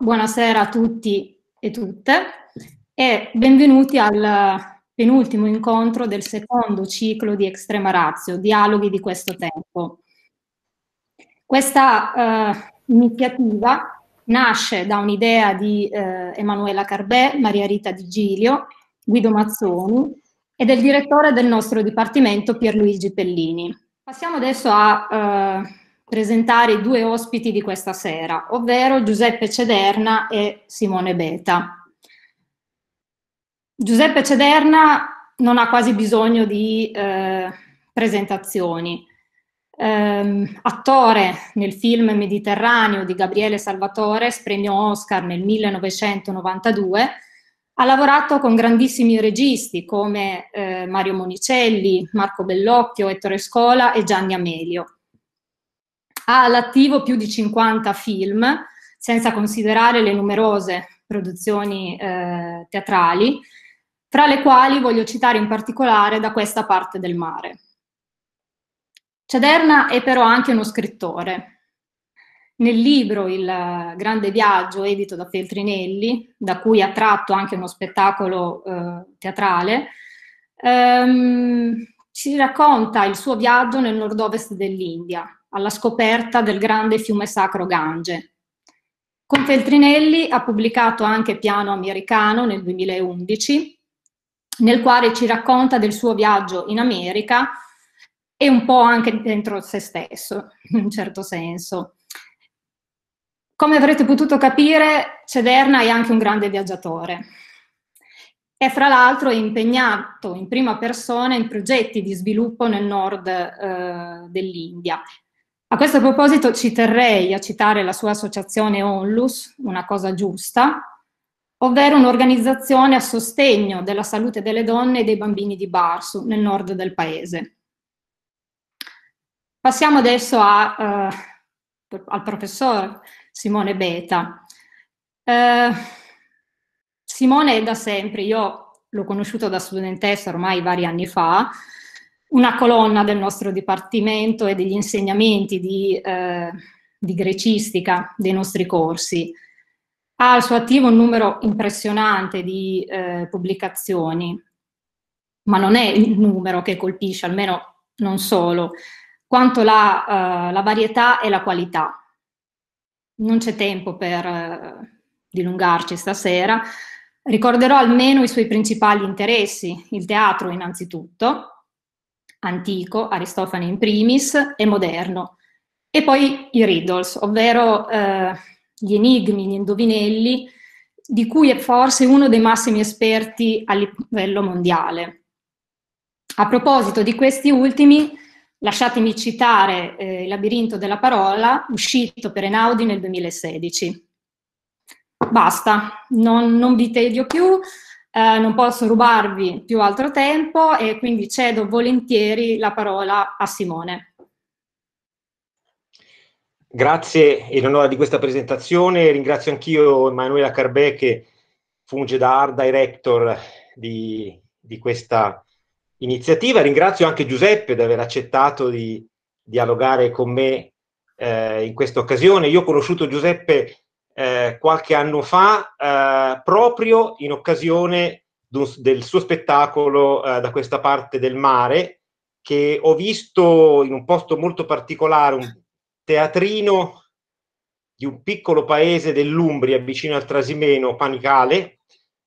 Buonasera a tutti e tutte e benvenuti al penultimo incontro del secondo ciclo di Extrema Razio, Dialoghi di questo tempo. Questa eh, iniziativa nasce da un'idea di eh, Emanuela Carbè, Maria Rita Di Giglio, Guido Mazzoni e del direttore del nostro dipartimento Pierluigi Pellini. Passiamo adesso a eh, presentare i due ospiti di questa sera, ovvero Giuseppe Cederna e Simone Beta. Giuseppe Cederna non ha quasi bisogno di eh, presentazioni. Ehm, attore nel film Mediterraneo di Gabriele Salvatore, premio Oscar nel 1992, ha lavorato con grandissimi registi come eh, Mario Monicelli, Marco Bellocchio, Ettore Scola e Gianni Amelio ha all'attivo più di 50 film, senza considerare le numerose produzioni eh, teatrali, tra le quali voglio citare in particolare Da questa parte del mare. Cederna è però anche uno scrittore. Nel libro Il grande viaggio, edito da Feltrinelli, da cui ha tratto anche uno spettacolo eh, teatrale, ehm, ci racconta il suo viaggio nel nord-ovest dell'India, alla scoperta del grande fiume sacro Gange. Con Feltrinelli ha pubblicato anche Piano Americano nel 2011, nel quale ci racconta del suo viaggio in America e un po' anche dentro se stesso, in un certo senso. Come avrete potuto capire, Cederna è anche un grande viaggiatore. È fra l'altro impegnato in prima persona in progetti di sviluppo nel nord eh, dell'India, a questo proposito ci terrei a citare la sua associazione Onlus, una cosa giusta, ovvero un'organizzazione a sostegno della salute delle donne e dei bambini di Barsu, nel nord del paese. Passiamo adesso a, eh, al professor Simone Beta. Eh, Simone è da sempre, io l'ho conosciuto da studentessa ormai vari anni fa, una colonna del nostro dipartimento e degli insegnamenti di, eh, di grecistica dei nostri corsi. Ha al suo attivo un numero impressionante di eh, pubblicazioni, ma non è il numero che colpisce, almeno non solo, quanto la, uh, la varietà e la qualità. Non c'è tempo per uh, dilungarci stasera. Ricorderò almeno i suoi principali interessi, il teatro innanzitutto, antico, Aristofane in primis, e moderno. E poi i riddles, ovvero eh, gli enigmi, gli indovinelli, di cui è forse uno dei massimi esperti a livello mondiale. A proposito di questi ultimi, lasciatemi citare eh, Il labirinto della parola, uscito per Enaudi nel 2016. Basta, non, non vi tedio più eh, non posso rubarvi più altro tempo e quindi cedo volentieri la parola a Simone. Grazie in onore di questa presentazione, ringrazio anch'io Emanuela Carbè che funge da art director di, di questa iniziativa, ringrazio anche Giuseppe di aver accettato di dialogare con me eh, in questa occasione. Io ho conosciuto Giuseppe eh, qualche anno fa, eh, proprio in occasione del suo spettacolo eh, da questa parte del mare, che ho visto in un posto molto particolare, un teatrino di un piccolo paese dell'Umbria, vicino al Trasimeno, Panicale,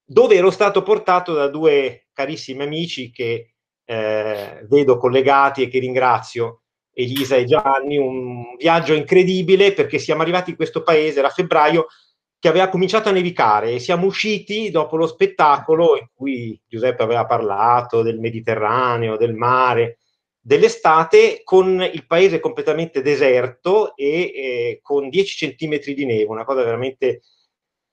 dove ero stato portato da due carissimi amici che eh, vedo collegati e che ringrazio, Elisa e Gianni, un viaggio incredibile perché siamo arrivati in questo paese, era febbraio, che aveva cominciato a nevicare e siamo usciti dopo lo spettacolo in cui Giuseppe aveva parlato del Mediterraneo, del mare, dell'estate, con il paese completamente deserto e eh, con 10 centimetri di neve, una cosa veramente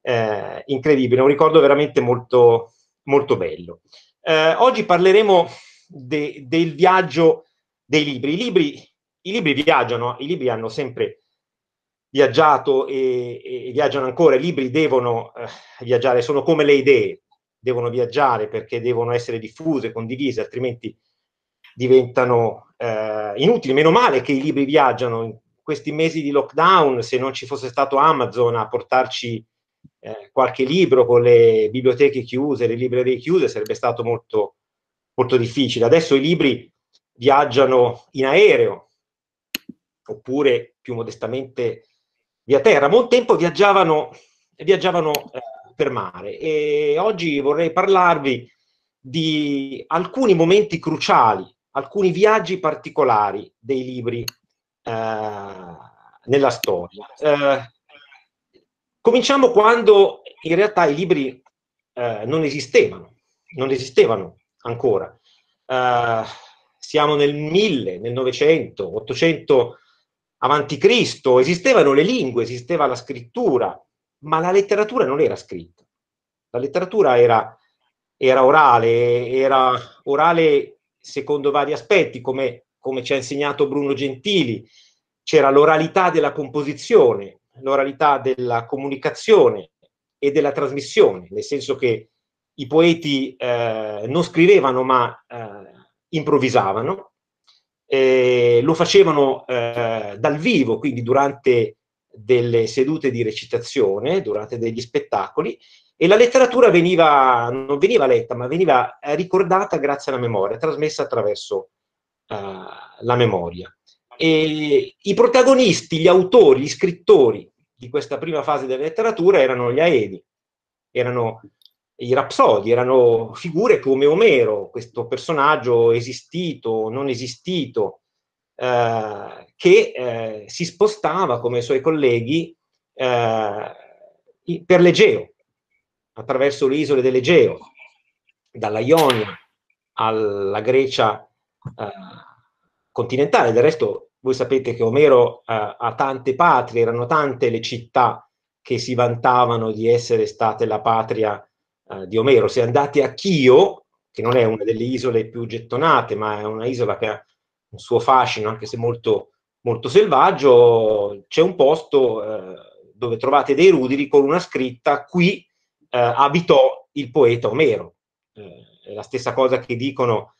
eh, incredibile, un ricordo veramente molto, molto bello. Eh, oggi parleremo de, del viaggio dei libri. I libri i libri viaggiano, i libri hanno sempre viaggiato e, e viaggiano ancora, i libri devono eh, viaggiare, sono come le idee, devono viaggiare perché devono essere diffuse, condivise, altrimenti diventano eh, inutili. Meno male che i libri viaggiano. In questi mesi di lockdown, se non ci fosse stato Amazon a portarci eh, qualche libro con le biblioteche chiuse, le librerie chiuse, sarebbe stato molto, molto difficile. Adesso i libri viaggiano in aereo, oppure più modestamente via terra. Molto tempo viaggiavano, viaggiavano eh, per mare e oggi vorrei parlarvi di alcuni momenti cruciali, alcuni viaggi particolari dei libri eh, nella storia. Eh, cominciamo quando in realtà i libri eh, non esistevano, non esistevano ancora. Eh, siamo nel 1000, nel 900, 800 avanti Cristo, esistevano le lingue, esisteva la scrittura, ma la letteratura non era scritta. La letteratura era, era orale, era orale secondo vari aspetti, come, come ci ha insegnato Bruno Gentili, c'era l'oralità della composizione, l'oralità della comunicazione e della trasmissione, nel senso che i poeti eh, non scrivevano ma eh, improvvisavano, eh, lo facevano eh, dal vivo, quindi durante delle sedute di recitazione, durante degli spettacoli, e la letteratura veniva, non veniva letta, ma veniva ricordata grazie alla memoria, trasmessa attraverso uh, la memoria. E I protagonisti, gli autori, gli scrittori di questa prima fase della letteratura erano gli aedi, erano i rapsodi erano figure come Omero, questo personaggio esistito, non esistito, eh, che eh, si spostava come i suoi colleghi eh, per l'Egeo, attraverso le isole dell'Egeo, dalla Ionia alla Grecia eh, continentale. Del resto, voi sapete che Omero eh, ha tante patrie, erano tante le città che si vantavano di essere state la patria eh, di Omero. Se andate a Chio, che non è una delle isole più gettonate, ma è una isola che ha un suo fascino, anche se molto, molto selvaggio, c'è un posto eh, dove trovate dei ruderi con una scritta qui eh, abitò il poeta Omero. Eh, è la stessa cosa che dicono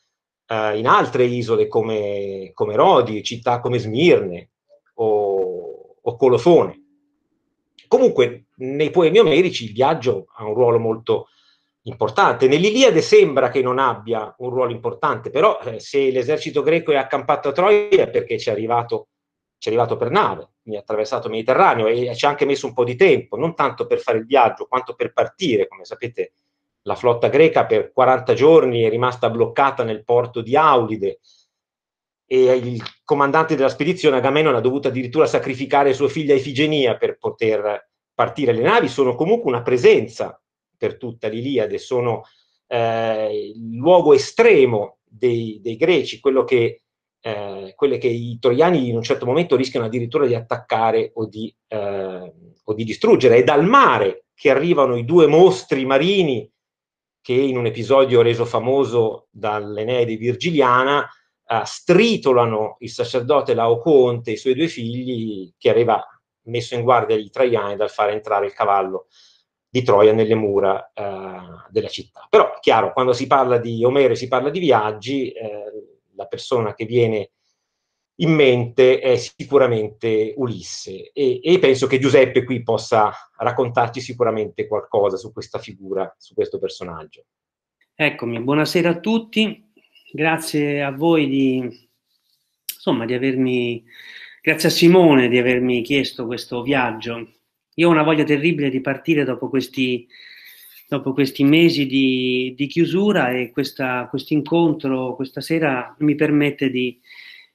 eh, in altre isole come, come Rodi, città come Smirne o, o Colofone comunque nei poemi omerici il viaggio ha un ruolo molto, importante. Nell'Iliade sembra che non abbia un ruolo importante, però eh, se l'esercito greco è accampato a Troia è perché ci è arrivato, ci è arrivato per nave, ha attraversato il Mediterraneo e ci ha anche messo un po' di tempo, non tanto per fare il viaggio quanto per partire, come sapete la flotta greca per 40 giorni è rimasta bloccata nel porto di Aulide e il comandante della spedizione Agamenon ha dovuto addirittura sacrificare sua figlia Ifigenia per poter partire. Le navi sono comunque una presenza per tutta l'Iliade, sono eh, il luogo estremo dei, dei greci, quello che, eh, quelle che i troiani in un certo momento rischiano addirittura di attaccare o di, eh, o di distruggere. È dal mare che arrivano i due mostri marini che in un episodio reso famoso dall'Eneide Virgiliana eh, stritolano il sacerdote Laoconte e i suoi due figli che aveva messo in guardia gli traiani dal fare entrare il cavallo di Troia nelle mura eh, della città. Però, chiaro, quando si parla di Omero e si parla di viaggi, eh, la persona che viene in mente è sicuramente Ulisse e, e, penso che Giuseppe qui possa raccontarci sicuramente qualcosa su questa figura, su questo personaggio. Eccomi, buonasera a tutti, grazie a voi di, insomma, di avermi, grazie a Simone di avermi chiesto questo viaggio io ho una voglia terribile di partire dopo questi, dopo questi mesi di, di chiusura e questo incontro questa sera mi permette di,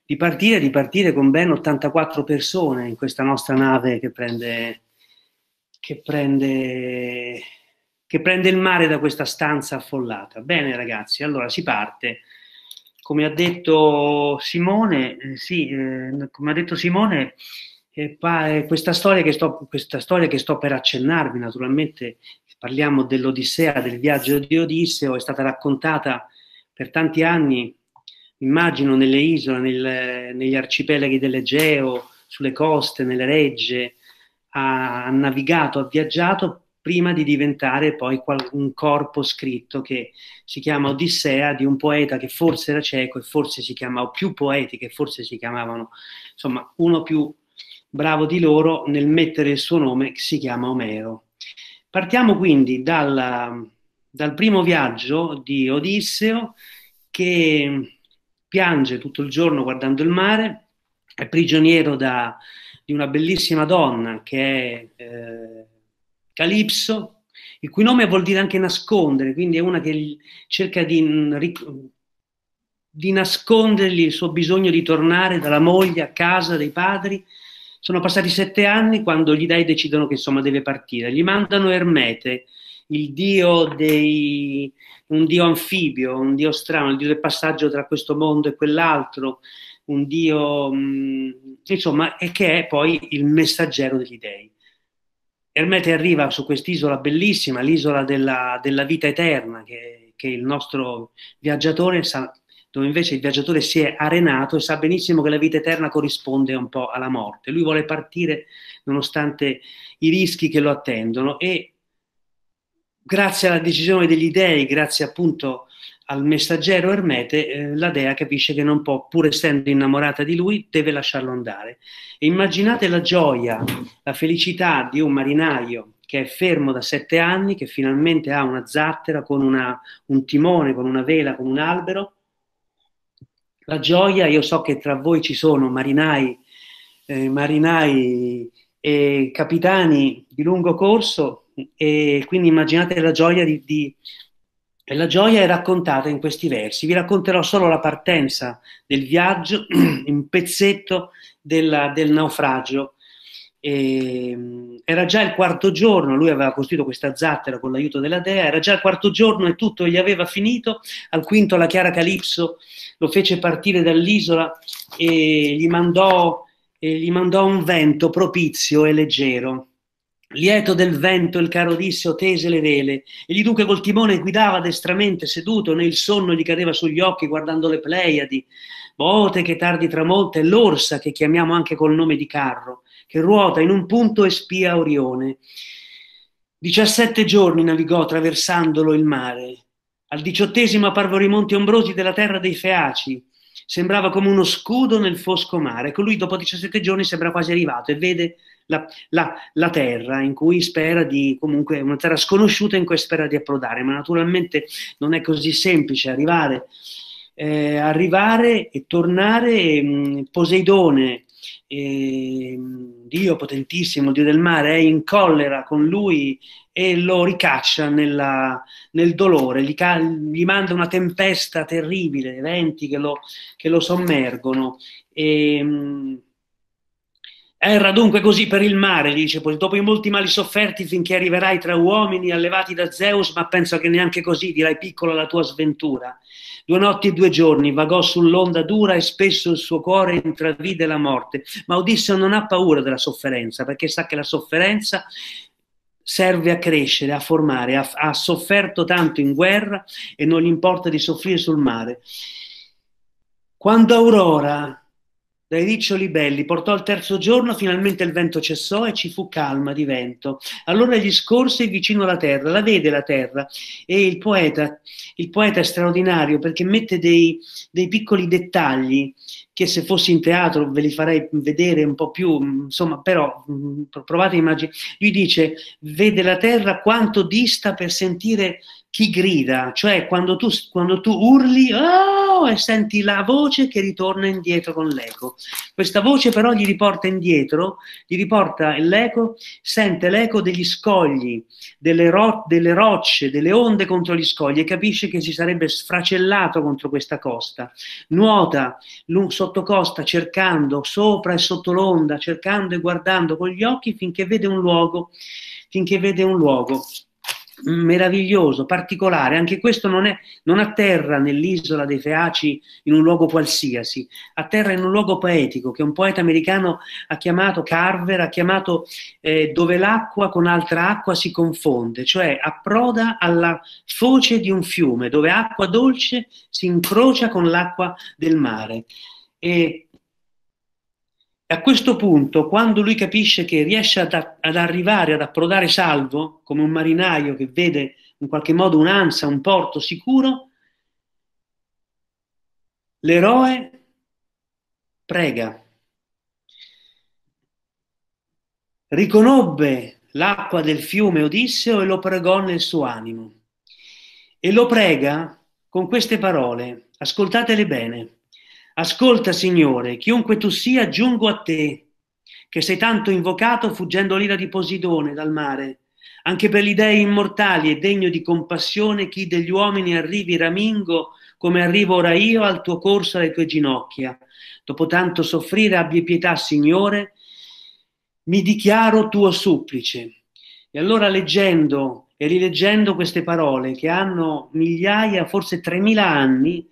di partire, di partire con ben 84 persone in questa nostra nave che prende, che prende, che prende il mare da questa stanza affollata. Bene ragazzi, allora si parte come ha detto Simone, eh, sì, eh, come ha detto Simone, eh, questa storia, sto, questa, storia che sto, per accennarvi, naturalmente parliamo dell'Odissea, del viaggio di Odisseo, è stata raccontata per tanti anni, immagino, nelle isole, nel, negli arcipelaghi dell'Egeo, sulle coste, nelle regge, ha, ha, navigato, ha viaggiato prima di diventare poi un corpo scritto che si chiama Odissea di un poeta che forse era cieco e forse si chiamava, o più poeti che forse si chiamavano, insomma, uno più bravo di loro nel mettere il suo nome che si chiama Omero. Partiamo quindi dal, dal primo viaggio di Odisseo che piange tutto il giorno guardando il mare, è prigioniero da, di una bellissima donna che è eh, Calipso, il cui nome vuol dire anche nascondere, quindi è una che cerca di, di nascondergli il suo bisogno di tornare dalla moglie a casa dei padri sono passati sette anni quando gli dei decidono che insomma deve partire. Gli mandano Ermete, il dio dei, un dio anfibio, un dio strano, il dio del passaggio tra questo mondo e quell'altro, un dio, mh, mm, insomma, e che è poi il messaggero degli dei. Ermete arriva su quest'isola bellissima, l'isola della, della vita eterna, che, che il nostro viaggiatore sa, dove invece il viaggiatore si è arenato e sa benissimo che la vita eterna corrisponde un po' alla morte. Lui vuole partire nonostante i rischi che lo attendono e grazie alla decisione degli dei, grazie appunto al messaggero Ermete, eh, la dea capisce che non può, pur essendo innamorata di lui, deve lasciarlo andare. E immaginate la gioia, la felicità di un marinaio che è fermo da sette anni, che finalmente ha una zattera con una, un timone, con una vela, con un albero, la gioia, io so che tra voi ci sono marinai, eh, marinai e capitani di lungo corso e quindi immaginate la gioia di, di e la gioia è raccontata in questi versi. Vi racconterò solo la partenza del viaggio, un pezzetto della, del naufragio. E, ehm, era già il quarto giorno, lui aveva costruito questa zattera con l'aiuto della dea, era già il quarto giorno e tutto gli aveva finito, al quinto la Chiara Calipso lo fece partire dall'isola e gli mandò, e gli mandò un vento propizio e leggero. Lieto del vento il caro Odisseo tese le vele, e gli dunque col timone guidava destramente seduto, nel sonno gli cadeva sugli occhi guardando le Pleiadi, Bote che tardi tramonta l'orsa che chiamiamo anche col nome di carro, che ruota in un punto e spia Orione. Diciassette giorni navigò attraversandolo il mare, al diciottesimo apparvero i monti ombrosi della terra dei Feaci. Sembrava come uno scudo nel fosco mare. Ecco, lui dopo 17 giorni sembra quasi arrivato e vede la, la, la, terra in cui spera di, comunque, una terra sconosciuta in cui spera di approdare, ma naturalmente non è così semplice arrivare, eh, arrivare e tornare. Mm, Poseidone, eh, Dio potentissimo, Dio del mare, è in collera con lui e lo ricaccia nella, nel dolore, gli, gli, manda una tempesta terribile, eventi che lo, che lo sommergono. E, ehm, Erra dunque così per il mare, dice, poi dopo i molti mali sofferti finché arriverai tra uomini allevati da Zeus, ma penso che neanche così dirai piccola la tua sventura. Due notti e due giorni vagò sull'onda dura e spesso il suo cuore intravide la morte, ma Odisseo non ha paura della sofferenza perché sa che la sofferenza serve a crescere, a formare, ha, ha sofferto tanto in guerra e non gli importa di soffrire sul mare. Quando Aurora dai riccioli belli, portò al terzo giorno, finalmente il vento cessò e ci fu calma di vento. Allora gli scorse vicino alla terra, la vede la terra, e il poeta, il poeta è straordinario perché mette dei, dei piccoli dettagli che se fossi in teatro ve li farei vedere un po' più, insomma, però mm, provate a immaginare. Lui dice, vede la terra quanto dista per sentire chi grida, cioè quando tu, quando tu urli oh! e senti la voce che ritorna indietro con l'eco. Questa voce però gli riporta indietro, gli riporta l'eco, sente l'eco degli scogli, delle, ro- delle rocce, delle onde contro gli scogli e capisce che si sarebbe sfracellato contro questa costa. Nuota sotto costa cercando, sopra e sotto l'onda, cercando e guardando con gli occhi finché vede un luogo, finché vede un luogo meraviglioso, particolare, anche questo non, è, non atterra nell'isola dei Feaci in un luogo qualsiasi, atterra in un luogo poetico che un poeta americano ha chiamato, Carver, ha chiamato eh, dove l'acqua con altra acqua si confonde, cioè approda alla foce di un fiume, dove acqua dolce si incrocia con l'acqua del mare. E e a questo punto, quando lui capisce che riesce ad, ad arrivare, ad approdare salvo, come un marinaio che vede in qualche modo un'ansa, un porto sicuro, l'eroe prega. Riconobbe l'acqua del fiume Odisseo e lo pregò nel suo animo. E lo prega con queste parole, ascoltatele bene. Ascolta, Signore, chiunque tu sia, giungo a te, che sei tanto invocato fuggendo l'ira di Posidone dal mare, anche per gli dei immortali è degno di compassione chi degli uomini arrivi ramingo come arrivo ora io al tuo corso alle tue ginocchia. Dopo tanto soffrire abbi pietà, Signore, mi dichiaro tuo supplice. E allora leggendo e rileggendo queste parole che hanno migliaia, forse tremila anni,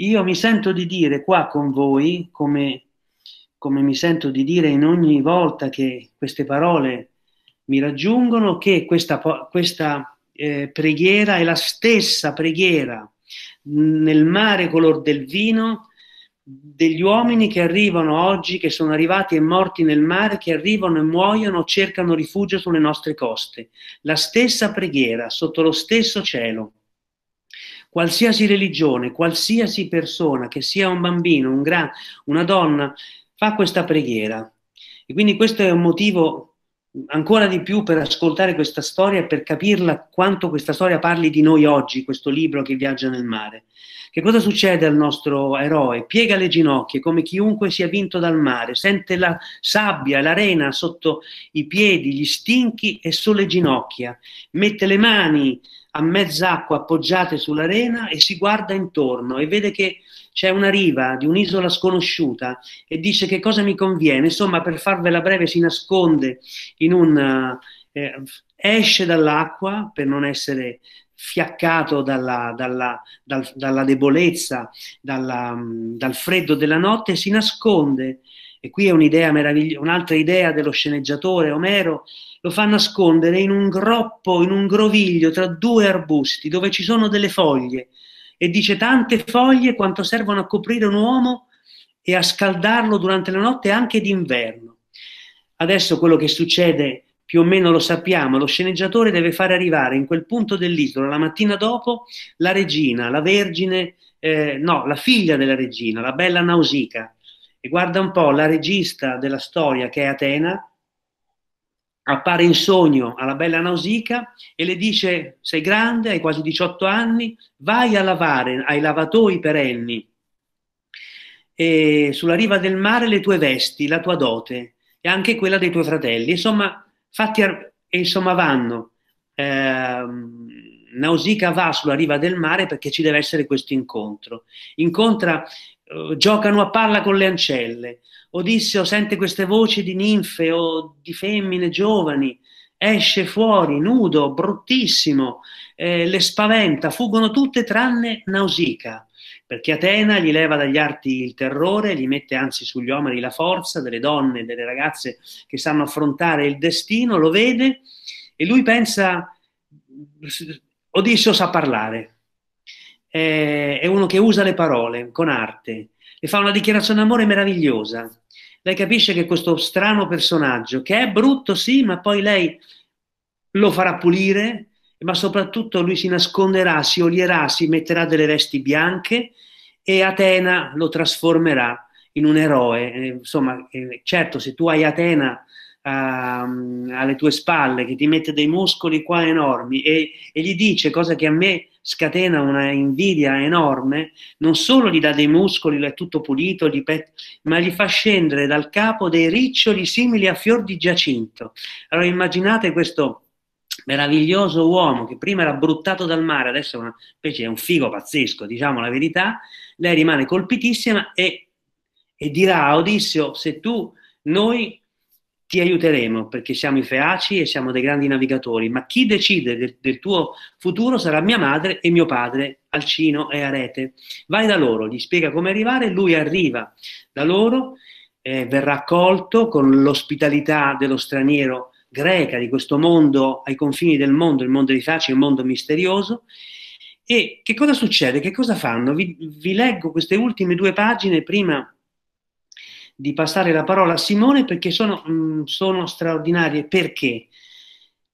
io mi sento di dire qua con voi, come, come mi sento di dire in ogni volta che queste parole mi raggiungono, che questa, questa eh, preghiera è la stessa preghiera nel mare color del vino degli uomini che arrivano oggi, che sono arrivati e morti nel mare, che arrivano e muoiono, cercano rifugio sulle nostre coste. La stessa preghiera, sotto lo stesso cielo. Qualsiasi religione, qualsiasi persona, che sia un bambino, un gran, una donna, fa questa preghiera. E quindi questo è un motivo ancora di più per ascoltare questa storia e per capirla quanto questa storia parli di noi oggi, questo libro che viaggia nel mare. Che cosa succede al nostro eroe? Piega le ginocchia come chiunque sia vinto dal mare, sente la sabbia, l'arena sotto i piedi, gli stinchi e sulle ginocchia, mette le mani a mezz'acqua appoggiate sull'arena e si guarda intorno e vede che c'è una riva di un'isola sconosciuta e dice che cosa mi conviene. Insomma, per farvela breve, si nasconde in un... Eh, eh esce dall'acqua per non essere fiaccato dalla, dalla, dal, dalla debolezza, dalla, dal freddo della notte, si nasconde. E qui è un'idea meravigliosa, un'altra idea dello sceneggiatore Omero, lo fa nascondere in un groppo, in un groviglio tra due arbusti dove ci sono delle foglie e dice tante foglie quanto servono a coprire un uomo e a scaldarlo durante la notte anche d'inverno. Adesso quello che succede più o meno lo sappiamo, lo sceneggiatore deve fare arrivare in quel punto dell'isola la mattina dopo la regina, la vergine, eh, no, la figlia della regina, la bella Nausica. E guarda un po', la regista della storia che è Atena appare in sogno alla bella Nausica e le dice sei grande, hai quasi 18 anni, vai a lavare ai lavatoi perenni e sulla riva del mare le tue vesti, la tua dote e anche quella dei tuoi fratelli. Insomma, fatti insomma vanno. Eh, Nausica va sulla riva del mare perché ci deve essere questo incontro. Incontra, eh, giocano a palla con le ancelle, Odisseo sente queste voci di ninfe o di femmine giovani, esce fuori nudo, bruttissimo, eh, le spaventa, fuggono tutte tranne Nausica perché Atena gli leva dagli arti il terrore, gli mette anzi sugli omeri la forza delle donne, delle ragazze che sanno affrontare il destino, lo vede e lui pensa, Odisseo sa parlare, eh, è uno che usa le parole con arte, e fa una dichiarazione d'amore meravigliosa. Lei capisce che questo strano personaggio, che è brutto sì, ma poi lei lo farà pulire, ma soprattutto lui si nasconderà, si olierà, si metterà delle vesti bianche e Atena lo trasformerà in un eroe. Eh, insomma, eh, certo, se tu hai Atena uh, alle tue spalle che ti mette dei muscoli qua enormi e, e gli dice cosa che a me scatena una invidia enorme, non solo gli dà dei muscoli, è tutto pulito, gli pet... ma gli fa scendere dal capo dei riccioli simili a fior di giacinto. Allora immaginate questo meraviglioso uomo che prima era bruttato dal mare, adesso è, una, invece è un figo pazzesco, diciamo la verità, lei rimane colpitissima e, e dirà a Odisseo, se tu, noi ti aiuteremo perché siamo i feaci e siamo dei grandi navigatori, ma chi decide del, del, tuo futuro sarà mia madre e mio padre, Alcino e Arete. Vai da loro, gli spiega come arrivare, lui arriva da loro, eh, verrà accolto con l'ospitalità dello straniero greca di questo mondo, ai confini del mondo, il mondo dei feaci il mondo misterioso. E che cosa succede? Che cosa fanno? Vi, vi leggo queste ultime due pagine prima di passare la parola a Simone perché sono, mh, mm, sono straordinarie. Perché?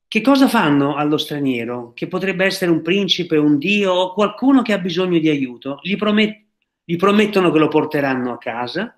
Che cosa fanno allo straniero, che potrebbe essere un principe, un dio o qualcuno che ha bisogno di aiuto? Gli, promet- gli promettono che lo porteranno a casa,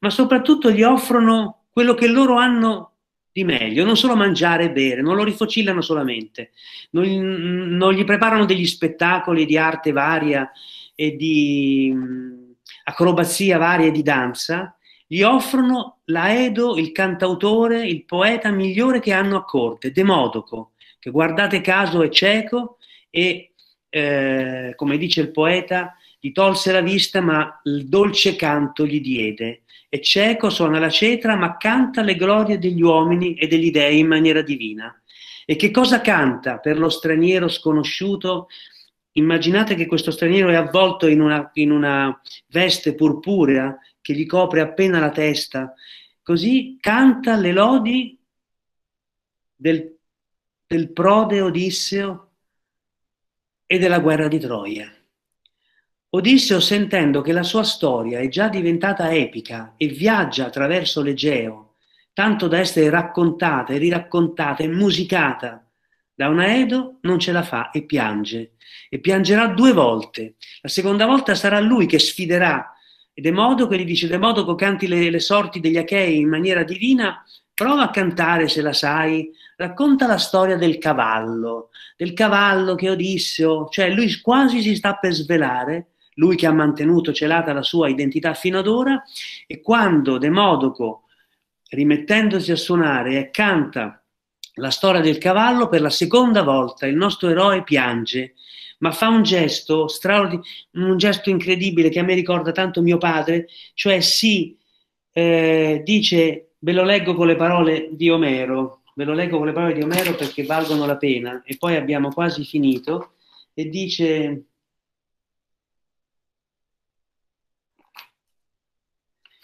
ma soprattutto gli offrono quello che loro hanno di meglio, non solo mangiare e bere, non lo rifocillano solamente, non, mm, non gli preparano degli spettacoli di arte varia e di mm, acrobazia varia e di danza, gli offrono Laedo, il cantautore, il poeta migliore che hanno a corte, Demodoco, che guardate caso è cieco e, eh, come dice il poeta, gli tolse la vista ma il dolce canto gli diede. È cieco, suona la cetra, ma canta le glorie degli uomini e degli dei in maniera divina. E che cosa canta per lo straniero sconosciuto? Immaginate che questo straniero è avvolto in una, in una veste purpurea che gli copre appena la testa, così canta le lodi del, del prode Odisseo e della guerra di Troia. Odisseo, sentendo che la sua storia è già diventata epica e viaggia attraverso l'Egeo, tanto da essere raccontata e riraccontata e musicata da una Edo, non ce la fa e piange. E piangerà due volte. La seconda volta sarà lui che sfiderà ed è gli dice, De canti le, le sorti degli Achei in maniera divina, prova a cantare se la sai, racconta la storia del cavallo, del cavallo che Odisseo, cioè lui quasi si sta per svelare, lui che ha mantenuto celata la sua identità fino ad ora, e quando Demodoco, rimettendosi a suonare, eh, canta la storia del cavallo, per la seconda volta il nostro eroe piange ma fa un gesto straordinario, un gesto incredibile che a me ricorda tanto mio padre, cioè si eh, dice, ve lo leggo con le parole di Omero, ve lo leggo con le parole di Omero perché valgono la pena, e poi abbiamo quasi finito, e dice...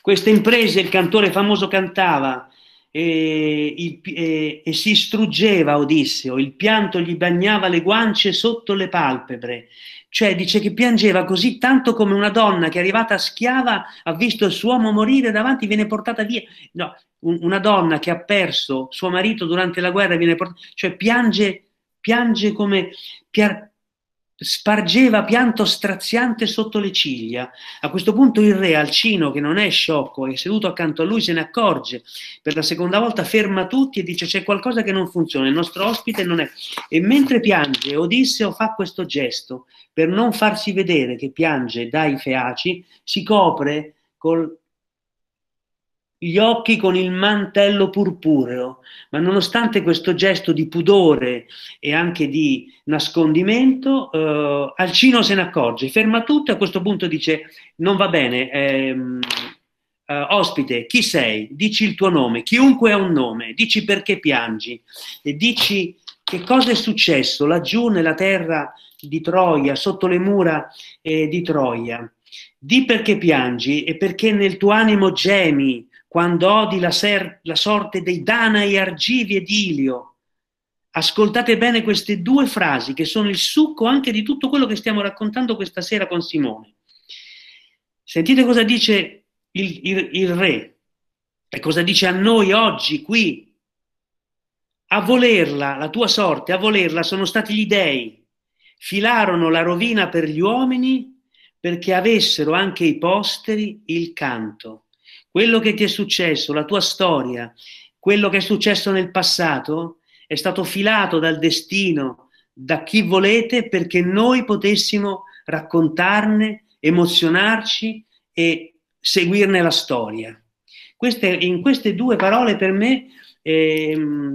Queste imprese il cantore famoso cantava, e, il, e, e si struggeva Odisseo, il pianto gli bagnava le guance sotto le palpebre, cioè dice che piangeva così tanto come una donna che è arrivata schiava, ha visto il suo uomo morire davanti, viene portata via. No, un, una donna che ha perso suo marito durante la guerra viene portata, cioè piange, piange come, spargeva pianto straziante sotto le ciglia. A questo punto il re Alcino, che non è sciocco, è seduto accanto a lui, se ne accorge. Per la seconda volta ferma tutti e dice c'è qualcosa che non funziona, il nostro ospite non è. E mentre piange, Odisseo fa questo gesto per non farsi vedere che piange dai feaci, si copre col gli occhi con il mantello purpureo, ma nonostante questo gesto di pudore e anche di nascondimento, eh, Alcino se ne accorge, ferma tutto e a questo punto dice non va bene, ehm, eh, ospite, chi sei? Dici il tuo nome, chiunque ha un nome, dici perché piangi, e dici che cosa è successo laggiù nella terra di Troia, sotto le mura eh, di Troia. Di perché piangi e perché nel tuo animo gemi quando odi la, ser- la sorte dei Danai argivi ed Ilio. Ascoltate bene queste due frasi che sono il succo anche di tutto quello che stiamo raccontando questa sera con Simone. Sentite cosa dice il, il, il re e cosa dice a noi oggi qui. A volerla, la tua sorte, a volerla sono stati gli dei. Filarono la rovina per gli uomini perché avessero anche i posteri il canto. Quello che ti è successo, la tua storia, quello che è successo nel passato, è stato filato dal destino, da chi volete, perché noi potessimo raccontarne, emozionarci e seguirne la storia. Queste, in queste due parole per me, ehm,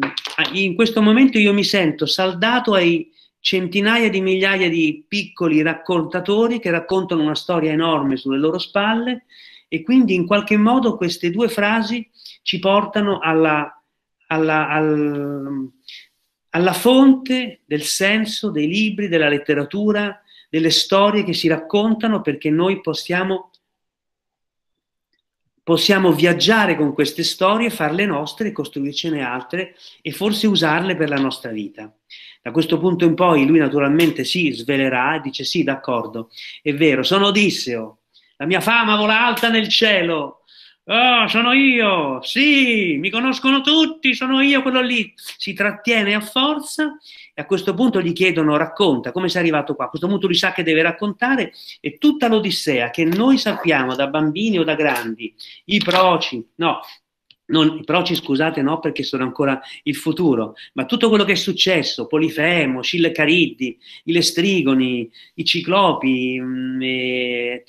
in questo momento io mi sento saldato ai centinaia di migliaia di piccoli raccontatori che raccontano una storia enorme sulle loro spalle e quindi in qualche modo queste due frasi ci portano alla, alla, al, alla fonte del senso dei libri, della letteratura, delle storie che si raccontano perché noi possiamo, possiamo viaggiare con queste storie, farle nostre, costruircene altre e forse usarle per la nostra vita. Da questo punto in poi lui naturalmente si svelerà e dice sì, d'accordo, è vero, sono Odisseo, la mia fama vola alta nel cielo. Oh, sono io, sì, mi conoscono tutti, sono io quello lì. Si trattiene a forza e a questo punto gli chiedono, racconta, come sei arrivato qua? A questo punto lui sa che deve raccontare e tutta l'Odissea che noi sappiamo da bambini o da grandi, i proci, no, non, però ci scusate no perché sono ancora il futuro, ma tutto quello che è successo, Polifemo, Scille Cariddi, i Lestrigoni, i Ciclopi, mm,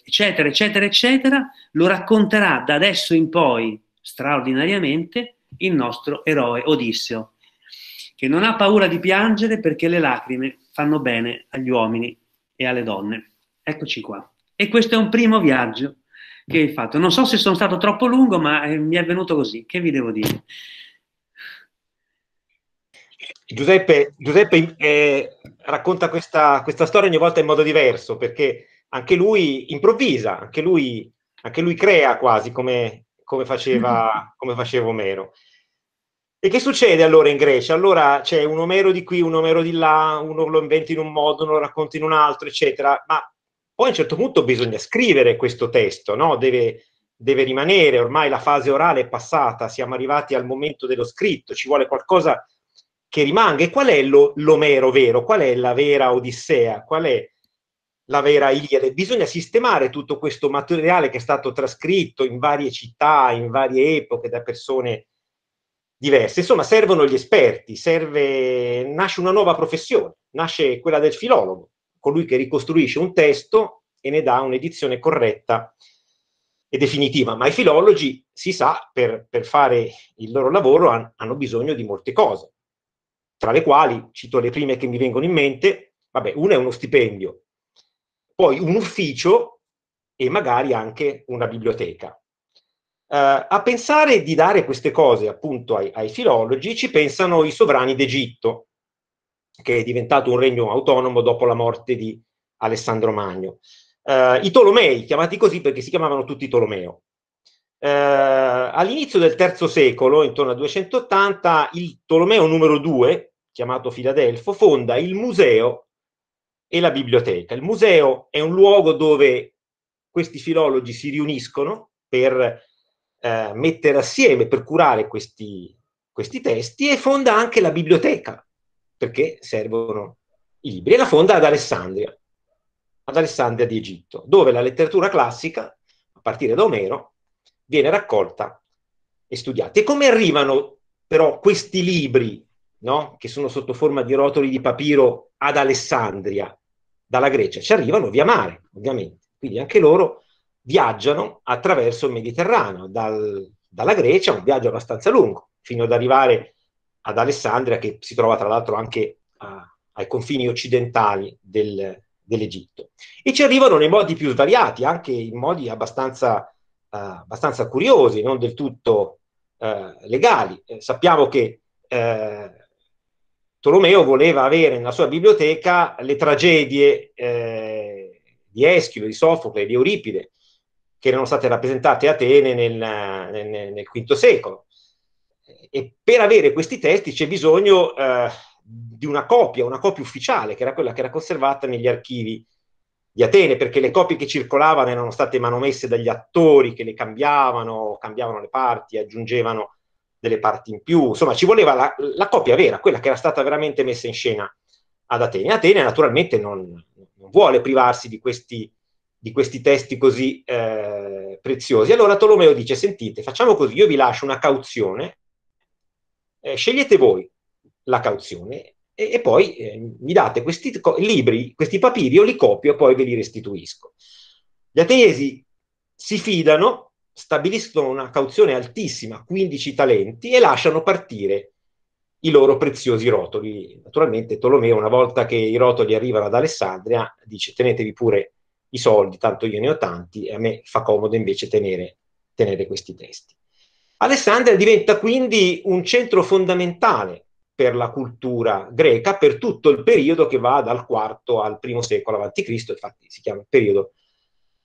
eccetera, eccetera, eccetera, lo racconterà da adesso in poi straordinariamente il nostro eroe Odisseo, che non ha paura di piangere perché le lacrime fanno bene agli uomini e alle donne. Eccoci qua. E questo è un primo viaggio che hai fatto. Non so se sono stato troppo lungo, ma eh, mi è venuto così. Che vi devo dire? Giuseppe, Giuseppe eh, racconta questa, questa, storia ogni volta in modo diverso, perché anche lui improvvisa, anche lui, anche lui crea quasi come, come, faceva, mm-hmm. come faceva Omero. E che succede allora in Grecia? Allora c'è un Omero di qui, un Omero di là, uno lo inventa in un modo, uno lo racconta in un altro, eccetera, ma poi a un certo punto bisogna scrivere questo testo, no? deve, deve rimanere, ormai la fase orale è passata, siamo arrivati al momento dello scritto, ci vuole qualcosa che rimanga. E qual è lo, l'Omero vero? Qual è la vera Odissea? Qual è la vera Iliade? Bisogna sistemare tutto questo materiale che è stato trascritto in varie città, in varie epoche, da persone diverse. Insomma, servono gli esperti, serve... nasce una nuova professione, nasce quella del filologo colui che ricostruisce un testo e ne dà un'edizione corretta e definitiva, ma i filologi, si sa, per, per fare il loro lavoro han, hanno bisogno di molte cose, tra le quali, cito le prime che mi vengono in mente, vabbè, una è uno stipendio, poi un ufficio e magari anche una biblioteca. Uh, a pensare di dare queste cose appunto ai, ai filologi ci pensano i sovrani d'Egitto, che è diventato un regno autonomo dopo la morte di Alessandro Magno. Eh, I Tolomei, chiamati così perché si chiamavano tutti Tolomeo. Eh, all'inizio del III secolo, intorno al 280, il Tolomeo numero 2, chiamato Filadelfo, fonda il museo e la biblioteca. Il museo è un luogo dove questi filologi si riuniscono per eh, mettere assieme, per curare questi, questi testi e fonda anche la biblioteca, perché servono i libri. E la fonda ad Alessandria, ad Alessandria di Egitto, dove la letteratura classica, a partire da Omero, viene raccolta e studiata. E come arrivano però questi libri, no? che sono sotto forma di rotoli di papiro, ad Alessandria, dalla Grecia? Ci arrivano via mare, ovviamente. Quindi anche loro viaggiano attraverso il Mediterraneo, dal, dalla Grecia, un viaggio abbastanza lungo, fino ad arrivare a ad Alessandria, che si trova tra l'altro anche a, ai confini occidentali del, dell'Egitto. E ci arrivano nei modi più svariati, anche in modi abbastanza, uh, abbastanza curiosi, non del tutto uh, legali. Eh, sappiamo che eh, Tolomeo voleva avere nella sua biblioteca le tragedie eh, di Eschilo, di Sofocle, di Euripide, che erano state rappresentate a Atene nel, nel, nel V secolo e per avere questi testi c'è bisogno eh, di una copia, una copia ufficiale, che era quella che era conservata negli archivi di Atene, perché le copie che circolavano erano state manomesse dagli attori che le cambiavano, cambiavano le parti, aggiungevano delle parti in più, insomma ci voleva la, la copia vera, quella che era stata veramente messa in scena ad Atene. Atene naturalmente non, non vuole privarsi di questi, di questi testi così eh, preziosi. Allora Tolomeo dice, sentite, facciamo così, io vi lascio una cauzione eh, scegliete voi la cauzione e, e poi eh, mi date questi libri, questi papiri, io li copio e poi ve li restituisco. Gli ateniesi si fidano, stabiliscono una cauzione altissima, 15 talenti, e lasciano partire i loro preziosi rotoli. Naturalmente Tolomeo, una volta che i rotoli arrivano ad Alessandria, dice tenetevi pure i soldi, tanto io ne ho tanti, e a me fa comodo invece tenere, tenere questi testi. Alessandria diventa quindi un centro fondamentale per la cultura greca per tutto il periodo che va dal IV al I secolo a.C., infatti si chiama periodo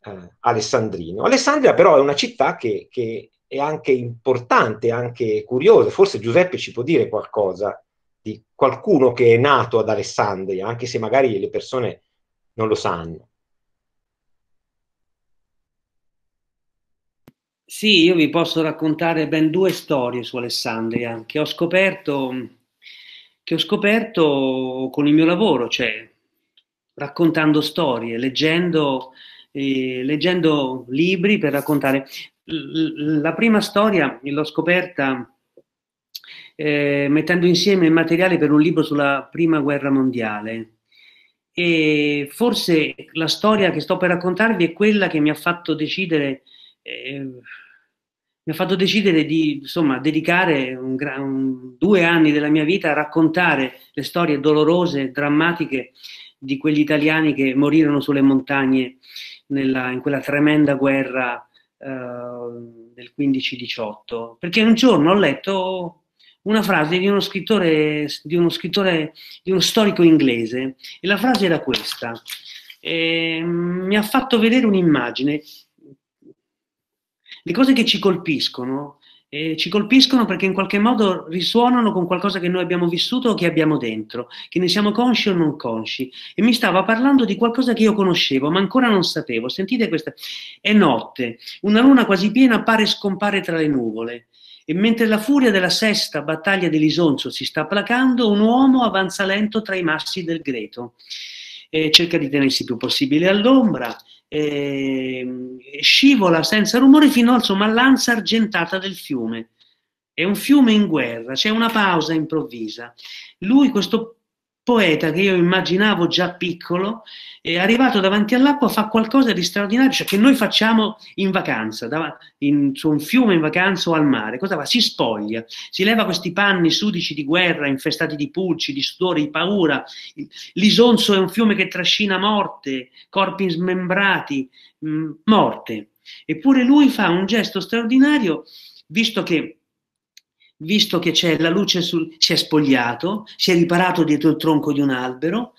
eh, alessandrino. Alessandria però è una città che, che è anche importante, anche curiosa, forse Giuseppe ci può dire qualcosa di qualcuno che è nato ad Alessandria, anche se magari le persone non lo sanno. Sì, io vi posso raccontare ben due storie su Alessandria che ho scoperto, che ho scoperto con il mio lavoro, cioè raccontando storie, leggendo, eh, leggendo libri per raccontare. L- la prima storia l'ho scoperta eh, mettendo insieme il materiale per un libro sulla Prima Guerra Mondiale. E forse la storia che sto per raccontarvi è quella che mi ha fatto decidere eh, mi ha fatto decidere di insomma, dedicare un, un, due anni della mia vita a raccontare le storie dolorose, drammatiche di quegli italiani che morirono sulle montagne nella, in quella tremenda guerra eh, del 15-18. Perché un giorno ho letto una frase di uno, scrittore, di uno scrittore, di uno storico inglese, e la frase era questa. E, ehm, mi ha fatto vedere un'immagine le cose che ci colpiscono, eh, ci colpiscono perché in qualche modo risuonano con qualcosa che noi abbiamo vissuto o che abbiamo dentro, che ne siamo consci o non consci. E mi stava parlando di qualcosa che io conoscevo, ma ancora non sapevo. Sentite questa. È notte, una luna quasi piena appare e scompare tra le nuvole. E mentre la furia della sesta battaglia dell'Isonzo si sta placando, un uomo avanza lento tra i massi del Greto eh, cerca di tenersi il più possibile all'ombra, eh, scivola senza rumore fino insomma, lanza argentata del fiume. È un fiume in guerra, c'è una pausa improvvisa. Lui, questo poeta che io immaginavo già piccolo, è arrivato davanti all'acqua fa qualcosa di straordinario, cioè che noi facciamo in vacanza, da, in, su un fiume in vacanza o al mare. Cosa fa? Si spoglia, si leva questi panni sudici di guerra, infestati di pulci, di sudore, di paura. L'Isonzo è un fiume che trascina morte, corpi smembrati, mh, mm, morte. Eppure lui fa un gesto straordinario, visto che visto che c'è la luce, sul, si è spogliato, si è riparato dietro il tronco di un albero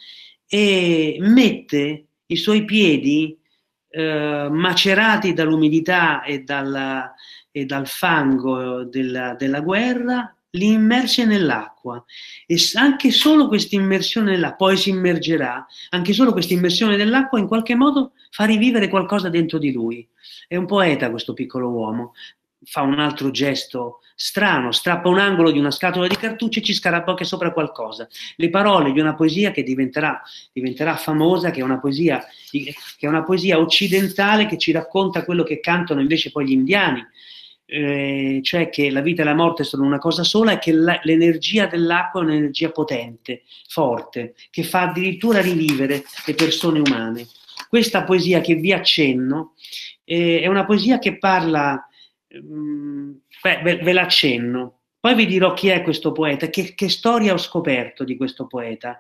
e mette i suoi piedi eh, macerati dall'umidità e, dalla, e dal fango della, della guerra, li immerge nell'acqua e anche solo questa immersione nell'acqua, poi si immergerà, anche solo questa immersione nell'acqua in qualche modo fa rivivere qualcosa dentro di lui. È un poeta questo piccolo uomo, fa un altro gesto strano, strappa un angolo di una scatola di cartucce e ci scarabocchia sopra qualcosa. Le parole di una poesia che diventerà, diventerà famosa, che è, poesia, che è, una poesia, occidentale che ci racconta quello che cantano invece poi gli indiani, eh, cioè che la vita e la morte sono una cosa sola e che la, l'energia dell'acqua è un'energia potente, forte, che fa addirittura rivivere le persone umane. Questa poesia che vi accenno eh, è una poesia che parla beh, ve, ve l'accenno. Poi vi dirò chi è questo poeta, che, che storia ho scoperto di questo poeta.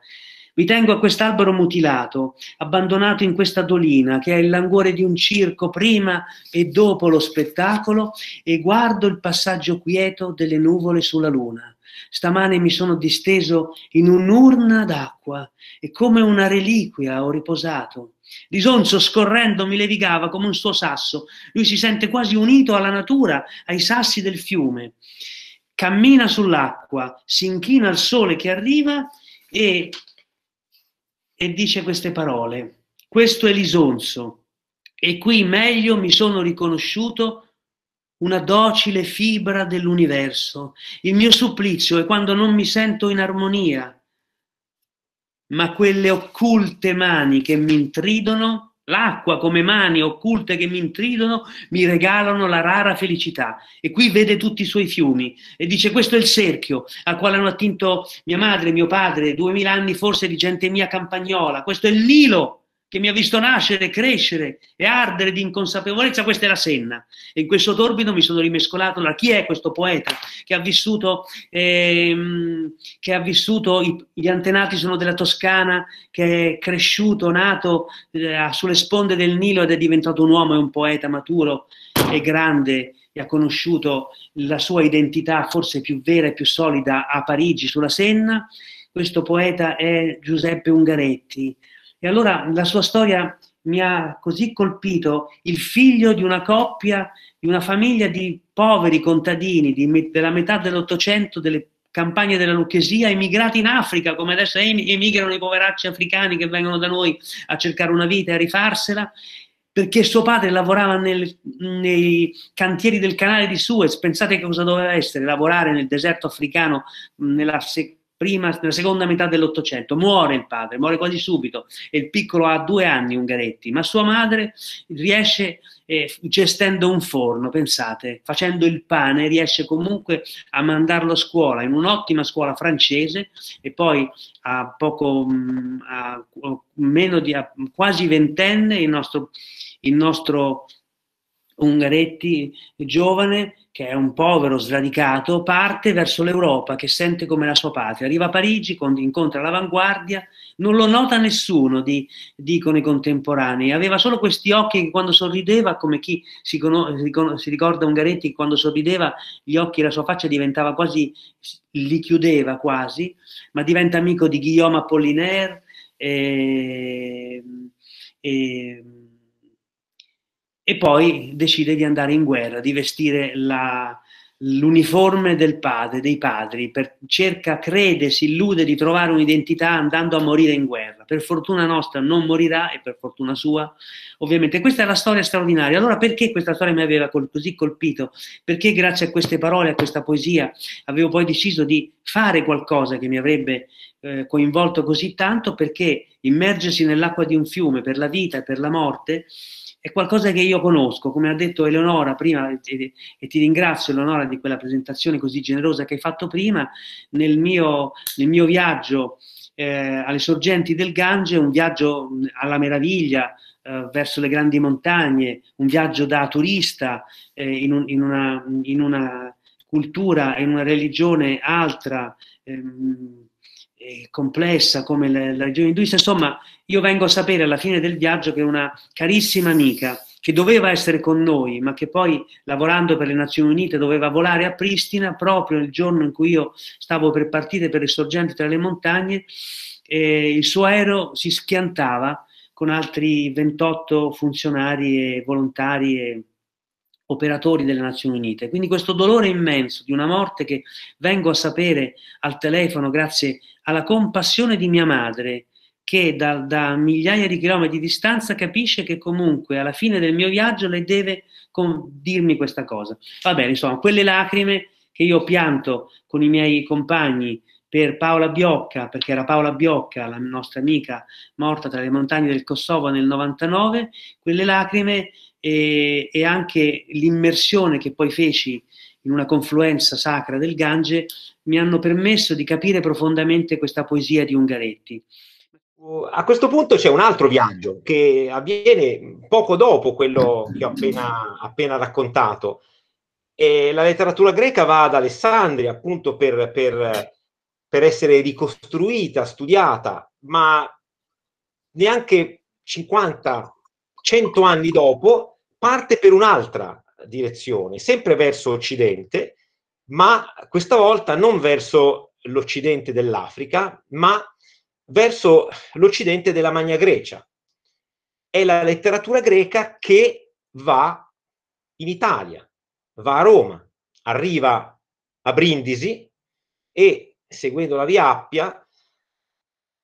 Vi tengo a quest'albero mutilato, abbandonato in questa dolina, che è il languore di un circo prima e dopo lo spettacolo, e guardo il passaggio quieto delle nuvole sulla luna. Stamane mi sono disteso in un'urna d'acqua e come una reliquia ho riposato. Lisonzo scorrendo mi levigava come un suo sasso. Lui si sente quasi unito alla natura, ai sassi del fiume. Cammina sull'acqua, si inchina al sole che arriva e, e dice queste parole. Questo è Lisonzo e qui meglio mi sono riconosciuto una docile fibra dell'universo. Il mio supplizio è quando non mi sento in armonia, ma quelle occulte mani che mi intridono, l'acqua come mani occulte che mi intridono, mi regalano la rara felicità. E qui vede tutti i suoi fiumi e dice questo è il cerchio al quale hanno attinto mia madre, mio padre, duemila anni forse di gente mia campagnola, questo è il Nilo che mi ha visto nascere, crescere e ardere di inconsapevolezza, questa è la Senna. E in questo torbido mi sono rimescolato. Allora, chi è questo poeta che ha vissuto, ehm, che ha vissuto i, gli antenati sono della Toscana, che è cresciuto, nato eh, sulle sponde del Nilo ed è diventato un uomo, e un poeta maturo e grande e ha conosciuto la sua identità forse più vera e più solida a Parigi, sulla Senna. Questo poeta è Giuseppe Ungaretti e allora la sua storia mi ha così colpito, il figlio di una coppia, di una famiglia di poveri contadini di, della metà dell'Ottocento, delle campagne della Lucchesia, emigrati in Africa, come adesso emigrano i poveracci africani che vengono da noi a cercare una vita e a rifarsela, perché suo padre lavorava nel, nei cantieri del canale di Suez, pensate che cosa doveva essere, lavorare nel deserto africano, nella, prima, nella seconda metà dell'Ottocento. Muore il padre, muore quasi subito e il piccolo ha due anni, Ungaretti, ma sua madre riesce, eh, gestendo un forno, pensate, facendo il pane, riesce comunque a mandarlo a scuola, in un'ottima scuola francese e poi a poco, mm, a, meno di, a quasi ventenne, il nostro, il nostro Ungaretti giovane che è un povero sradicato, parte verso l'Europa che sente come la sua patria. Arriva a Parigi, incontra l'avanguardia, non lo nota nessuno, di, dicono i contemporanei. Aveva solo questi occhi che quando sorrideva, come chi si, si ricorda Ungaretti, quando sorrideva gli occhi, la sua faccia diventava quasi, li chiudeva quasi, ma diventa amico di Guillaume Apollinaire. Eh, eh, e poi decide di andare in guerra, di vestire la, l'uniforme del padre, dei padri, per, cerca, crede, si illude di trovare un'identità andando a morire in guerra. Per fortuna nostra non morirà e per fortuna sua, ovviamente. Questa è la storia straordinaria. Allora perché questa storia mi aveva col- così colpito? Perché grazie a queste parole, a questa poesia, avevo poi deciso di fare qualcosa che mi avrebbe eh, coinvolto così tanto, perché immergersi nell'acqua di un fiume per la vita e per la morte è qualcosa che io conosco, come ha detto Eleonora prima, e ti, e ti ringrazio Eleonora di quella presentazione così generosa che hai fatto prima, nel mio, nel mio viaggio eh, alle sorgenti del Gange, un viaggio alla meraviglia eh, verso le grandi montagne, un viaggio da turista eh, in, un, in, una, in, una, cultura, in una religione altra. Ehm, complessa come la, la religione induista, insomma io vengo a sapere alla fine del viaggio che una carissima amica che doveva essere con noi, ma che poi lavorando per le Nazioni Unite doveva volare a Pristina proprio il giorno in cui io stavo per partire per le sorgenti tra le montagne, eh, il suo aereo si schiantava con altri 28 funzionari e volontari e operatori delle Nazioni Unite. Quindi questo dolore immenso di una morte che vengo a sapere al telefono grazie alla compassione di mia madre che da, da migliaia di chilometri di distanza capisce che comunque alla fine del mio viaggio lei deve dirmi questa cosa. Va bene, insomma, quelle lacrime che io ho pianto con i miei compagni per Paola Biocca, perché era Paola Biocca, la nostra amica morta tra le montagne del Kosovo nel 99, quelle lacrime e, e anche l'immersione che poi feci in una confluenza sacra del Gange mi hanno permesso di capire profondamente questa poesia di Ungaretti. A questo punto c'è un altro viaggio che avviene poco dopo quello che ho appena, appena raccontato. E la letteratura greca va ad Alessandria appunto per, per, per essere ricostruita, studiata, ma neanche 50, 100 anni dopo parte per un'altra direzione, sempre verso occidente, ma questa volta non verso l'occidente dell'Africa, ma verso l'occidente della Magna Grecia. È la letteratura greca che va in Italia, va a Roma, arriva a Brindisi e, seguendo la via Appia,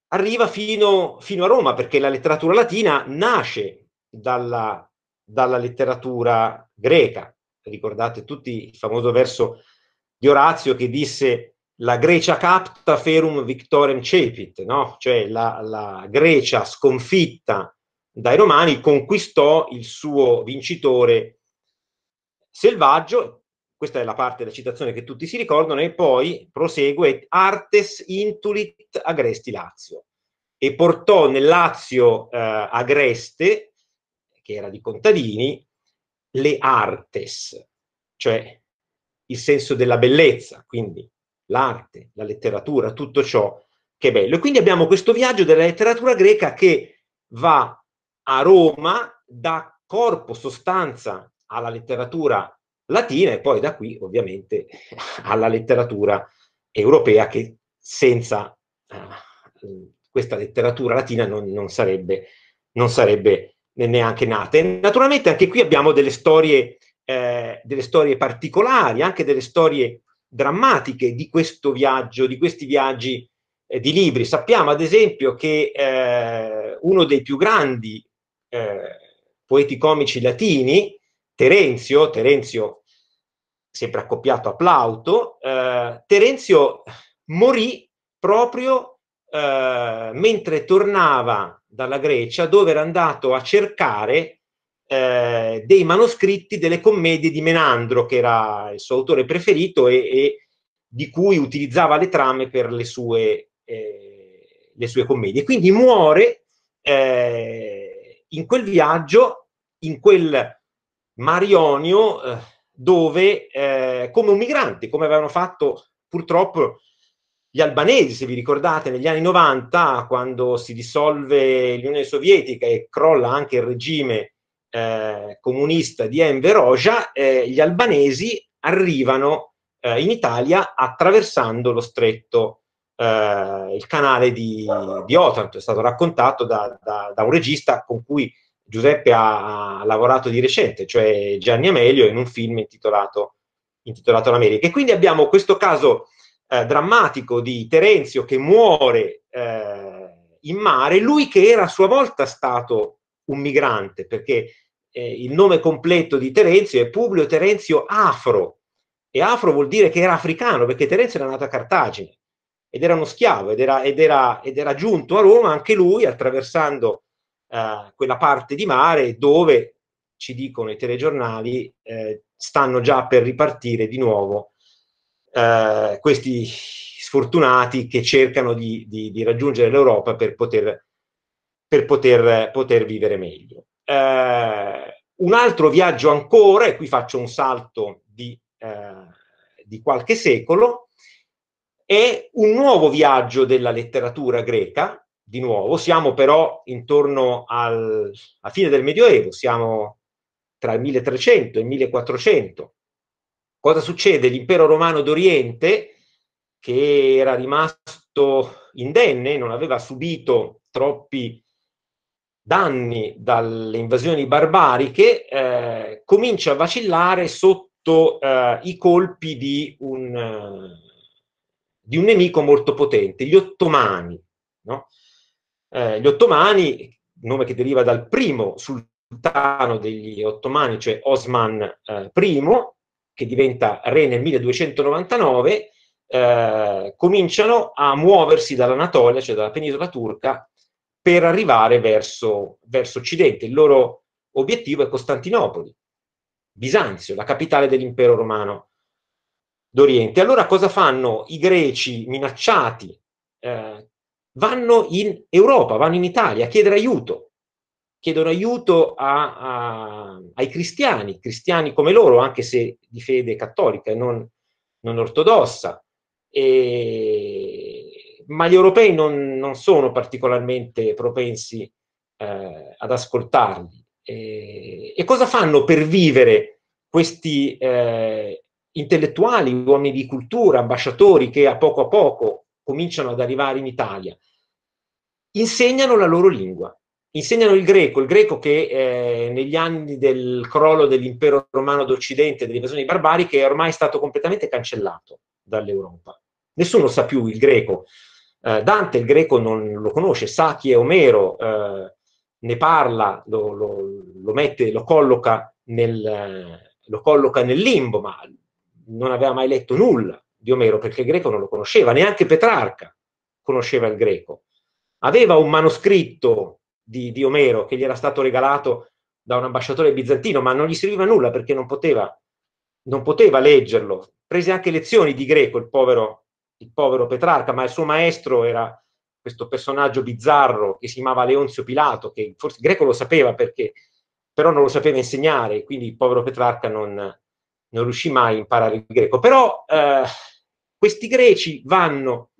arriva fino, fino a Roma, perché la letteratura latina nasce dalla dalla letteratura greca. Ricordate tutti il famoso verso di Orazio che disse la Grecia capta ferum victorem cepit, no? cioè la, la Grecia sconfitta dai Romani conquistò il suo vincitore selvaggio questa è la parte della citazione che tutti si ricordano, e poi prosegue artes intulit agresti Lazio, e portò nel Lazio eh, agreste che era di Contadini, le artes, cioè il senso della bellezza, quindi l'arte, la letteratura, tutto ciò che è bello. E quindi abbiamo questo viaggio della letteratura greca che va a Roma, da corpo, sostanza alla letteratura latina e poi da qui ovviamente alla letteratura europea che senza uh, questa letteratura latina non, non, sarebbe, non sarebbe neanche nate. Naturalmente anche qui abbiamo delle storie, eh, delle storie particolari, anche delle storie drammatiche di questo viaggio, di questi viaggi eh, di libri. Sappiamo ad esempio che eh, uno dei più grandi eh, poeti comici latini, Terenzio, Terenzio sempre accoppiato a Plauto, eh, Terenzio morì proprio eh, mentre tornava dalla Grecia, dove era andato a cercare eh, dei manoscritti delle commedie di Menandro, che era il suo autore preferito e, e di cui utilizzava le trame per le sue, eh, le sue commedie. Quindi muore eh, in quel viaggio, in quel Marionio, eh, dove, eh, come un migrante, come avevano fatto purtroppo gli albanesi, se vi ricordate, negli anni 90, quando si dissolve l'Unione Sovietica e crolla anche il regime eh, comunista di Enver Hoxha, eh, gli albanesi arrivano eh, in Italia attraversando lo stretto, eh, il canale di, di Otranto, è stato raccontato da, da, da, un regista con cui Giuseppe ha, ha lavorato di recente, cioè Gianni Amelio, in un film intitolato, intitolato L'America. E quindi abbiamo questo caso eh, drammatico di Terenzio che muore eh, in mare, lui che era a sua volta stato un migrante, perché eh, il nome completo di Terenzio è Publio Terenzio Afro, e Afro vuol dire che era africano, perché Terenzio era nato a Cartagine, ed era uno schiavo, ed era, ed era, ed era giunto a Roma anche lui attraversando eh, quella parte di mare dove, ci dicono i telegiornali, eh, stanno già per ripartire di nuovo eh, questi sfortunati che cercano di, di, di raggiungere l'Europa per, poter, per poter, poter vivere meglio. Eh, un altro viaggio ancora, e qui faccio un salto di, eh, di qualche secolo, è un nuovo viaggio della letteratura greca, di nuovo, siamo però intorno al, alla fine del Medioevo, siamo tra il 1300 e il 1400, Cosa succede? L'impero romano d'Oriente, che era rimasto indenne, non aveva subito troppi danni dalle invasioni barbariche, eh, comincia a vacillare sotto eh, i colpi di un, eh, di un, nemico molto potente, gli ottomani. No? Eh, gli ottomani, nome che deriva dal primo sultano degli ottomani, cioè Osman eh, I, che diventa re nel 1299, eh, cominciano a muoversi dall'Anatolia, cioè dalla penisola turca, per arrivare verso, verso occidente. Il loro obiettivo è Costantinopoli, Bisanzio, la capitale dell'impero romano d'Oriente. Allora cosa fanno i greci minacciati? Eh, vanno in Europa, vanno in Italia a chiedere aiuto chiedono aiuto a, a, ai cristiani, cristiani come loro, anche se di fede cattolica e non, non ortodossa. E, ma gli europei non, non, sono particolarmente propensi eh, ad ascoltarli. E, e, cosa fanno per vivere questi eh, intellettuali, uomini di cultura, ambasciatori che a poco a poco cominciano ad arrivare in Italia? Insegnano la loro lingua insegnano il greco, il greco che eh, negli anni del crollo dell'impero romano d'Occidente, delle invasioni barbariche, è ormai stato completamente cancellato dall'Europa. Nessuno sa più il greco. Eh, Dante il greco non lo conosce, sa chi è Omero, eh, ne parla, lo, lo, lo, mette, lo colloca, nel, lo colloca nel limbo, ma non aveva mai letto nulla di Omero perché il greco non lo conosceva, neanche Petrarca conosceva il greco. Aveva un manoscritto di, di Omero che gli era stato regalato da un ambasciatore bizantino, ma non gli serviva nulla perché non poteva, non poteva leggerlo. Prese anche lezioni di greco il povero, il povero Petrarca, ma il suo maestro era questo personaggio bizzarro che si chiamava Leonzio Pilato, che forse il greco lo sapeva perché, però non lo sapeva insegnare, quindi il povero Petrarca non, non riuscì mai a imparare il greco. Però eh, questi greci vanno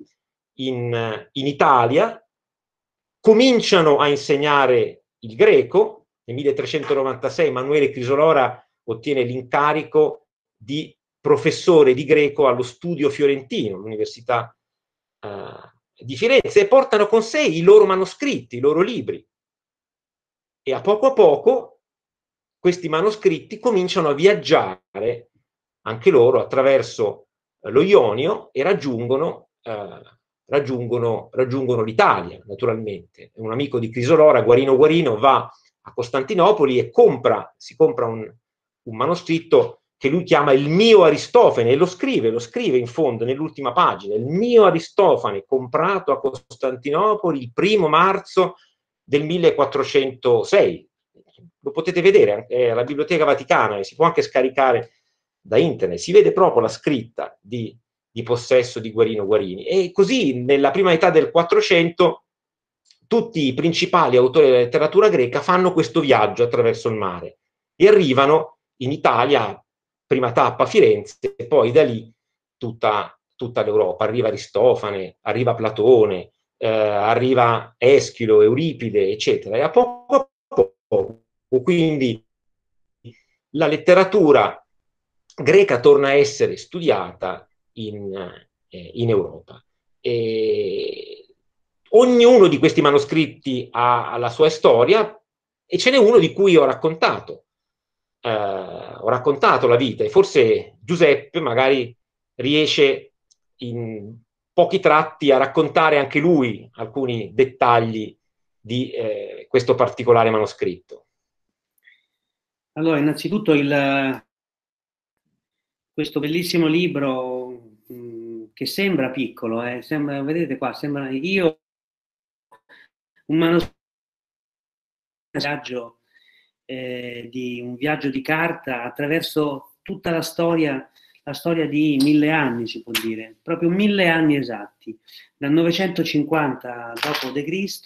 in, in Italia cominciano a insegnare il greco, nel 1396 Manuele Crisolora ottiene l'incarico di professore di greco allo studio fiorentino, l'università eh, di Firenze, e portano con sé i loro manoscritti, i loro libri. E a poco a poco questi manoscritti cominciano a viaggiare anche loro attraverso eh, lo Ionio e raggiungono eh, raggiungono, raggiungono l'Italia, naturalmente. Un amico di Crisolora, Guarino Guarino, va a Costantinopoli e compra, si compra un, un manoscritto che lui chiama il mio Aristofane e lo scrive, lo scrive in fondo nell'ultima pagina, il mio Aristofane comprato a Costantinopoli il primo marzo del 1406. Lo potete vedere, è alla Biblioteca Vaticana e si può anche scaricare da internet, si vede proprio la scritta di di possesso di Guarino Guarini. E così nella prima età del 400 tutti i principali autori della letteratura greca fanno questo viaggio attraverso il mare e arrivano in Italia, prima tappa Firenze e poi da lì tutta, tutta l'Europa. Arriva Aristofane, arriva Platone, eh, arriva Eschilo, Euripide, eccetera. E a poco a poco, quindi la letteratura greca torna a essere studiata in, eh, in Europa. E ognuno di questi manoscritti ha, ha la sua storia e ce n'è uno di cui ho raccontato. Eh, ho raccontato la vita e forse Giuseppe magari riesce in pochi tratti a raccontare anche lui alcuni dettagli di eh, questo particolare manoscritto. Allora, innanzitutto il, questo bellissimo libro che sembra piccolo, eh, sembra, vedete qua, sembra io un manoscritto eh, di un viaggio di carta attraverso tutta la storia, la storia di mille anni si può dire, proprio mille anni esatti, dal 950 d.C.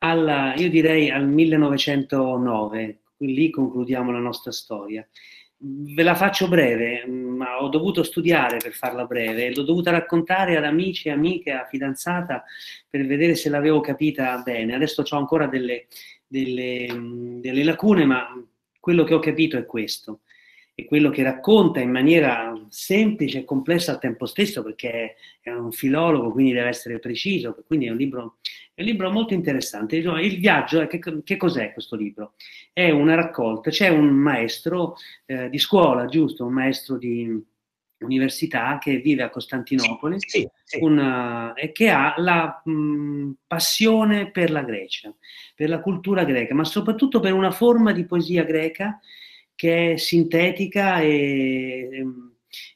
alla, io direi al 1909, lì concludiamo la nostra storia. Ve la faccio breve, mm, ma ho dovuto studiare per farla breve, l'ho dovuta raccontare ad amici, amiche, a fidanzata per vedere se l'avevo capita bene. Adesso ho ancora delle, delle, mm, delle lacune, ma quello che ho capito è questo e quello che racconta in maniera semplice e complessa al tempo stesso, perché è un filologo, quindi deve essere preciso, quindi è un libro è un libro molto interessante. Il viaggio, che, che cos'è questo libro? È una raccolta, c'è un maestro eh, di scuola, giusto? Un maestro di università che vive a Costantinopoli sì, sì, Una, eh, e che ha la mh, mm, passione per la Grecia, per la cultura greca, ma soprattutto per una forma di poesia greca che è sintetica e,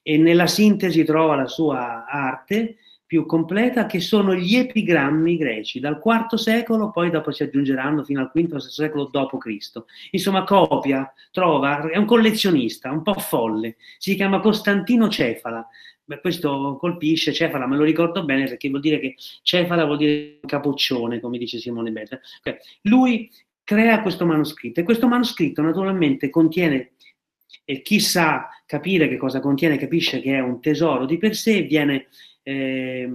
e mm, nella sintesi trova la sua arte più completa, che sono gli epigrammi greci, dal IV secolo, poi dopo si aggiungeranno fino al V secolo d.C. Insomma, copia, trova, è un collezionista, un po' folle, si chiama Costantino Cefala. Beh, questo colpisce Cefala, me lo ricordo bene perché vuol dire che Cefala vuol dire capoccione, come dice Simone Berta. Okay. Lui crea questo manoscritto e questo manoscritto naturalmente contiene e chi sa capire che cosa contiene capisce che è un tesoro di per sé, viene eh,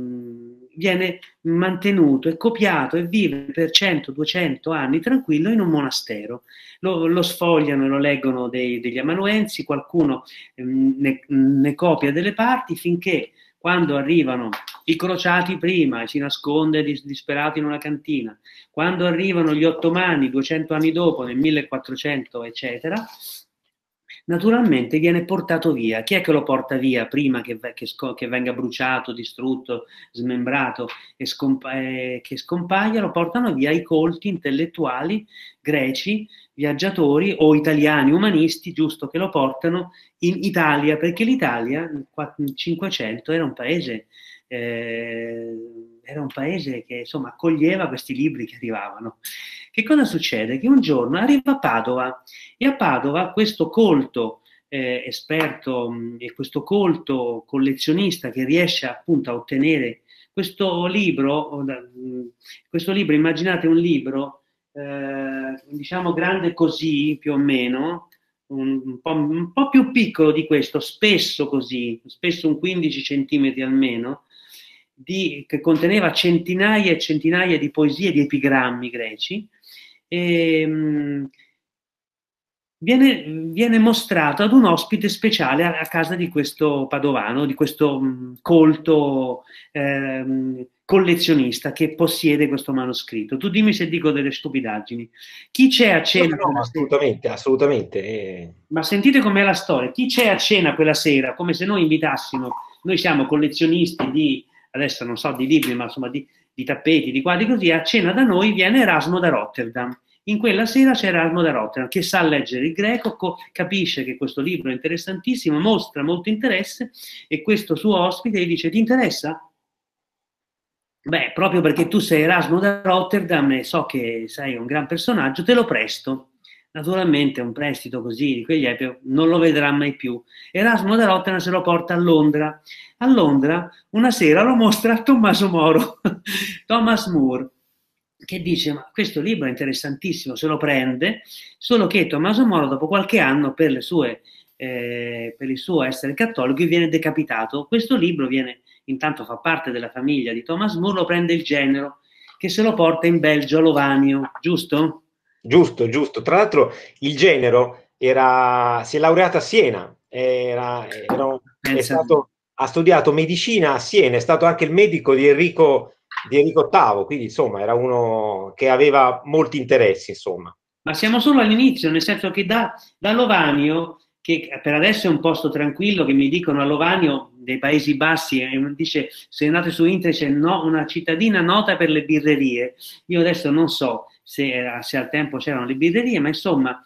viene mantenuto e copiato e vive per 100-200 anni tranquillo in un monastero. Lo, lo sfogliano e lo leggono dei, degli amanuensi, qualcuno eh, ne, ne copia delle parti finché quando arrivano i crociati prima si nasconde dis- disperato in una cantina, quando arrivano gli ottomani 200 anni dopo nel 1400 eccetera, naturalmente viene portato via. Chi è che lo porta via prima che, che, che venga bruciato, distrutto, smembrato e scompa- eh, che scompaia? Lo portano via i colti intellettuali greci, viaggiatori o italiani umanisti, giusto che lo portano in Italia, perché l'Italia nel 500 era un paese... Eh, era un paese che insomma accoglieva questi libri che arrivavano. Che cosa succede? Che un giorno arriva a Padova e a Padova questo colto eh, esperto mh, e questo colto collezionista che riesce appunto a ottenere questo libro, questo libro immaginate un libro eh, diciamo grande così più o meno, un po', un po', più piccolo di questo, spesso così, spesso un 15 centimetri almeno, di, che conteneva centinaia e centinaia di poesie di epigrammi greci, e, ehm, mh, viene, viene, mostrato ad un ospite speciale a, a, casa di questo padovano, di questo mh, mm, colto eh, collezionista che possiede questo manoscritto. Tu dimmi se dico delle stupidaggini. Chi c'è a cena? No, no, assolutamente, assolutamente. Eh. Ma sentite com'è la storia. Chi c'è a cena quella sera, come se noi invitassimo, noi siamo collezionisti di adesso non so di libri, ma insomma di, di tappeti, di quadri così, a cena da noi viene Erasmo da Rotterdam. In quella sera c'è Erasmo da Rotterdam che sa leggere il greco, co- capisce che questo libro è interessantissimo, mostra molto interesse e questo suo ospite gli dice ti interessa? Beh, proprio perché tu sei Erasmo da Rotterdam e so che sei un gran personaggio, te lo presto. Naturalmente un prestito così di quegli epi non lo vedrà mai più. Erasmo da Rotterdam se lo porta a Londra. A Londra una sera lo mostra a Tommaso Moro, Thomas Moore, che dice ma questo libro è interessantissimo, se lo prende, solo che Tommaso Moro dopo qualche anno per le sue eh, per il suo essere cattolico viene decapitato. Questo libro viene, intanto fa parte della famiglia di Thomas Moore, lo prende il genero che se lo porta in Belgio a Lovanio, giusto? Giusto, giusto. Tra l'altro il genero era, si è laureata a Siena, era, era, stato, ha studiato medicina a Siena, è stato anche il medico di Enrico, di Enrico VIII, quindi insomma era uno che aveva molti interessi. Insomma. Ma siamo solo all'inizio, nel senso che da, da Lovanio, che per adesso è un posto tranquillo, che mi dicono a Lovanio dei Paesi Bassi e dice se andate su internet c'è no, una cittadina nota per le birrerie, io adesso non so se, se al tempo c'erano le birrerie, ma insomma,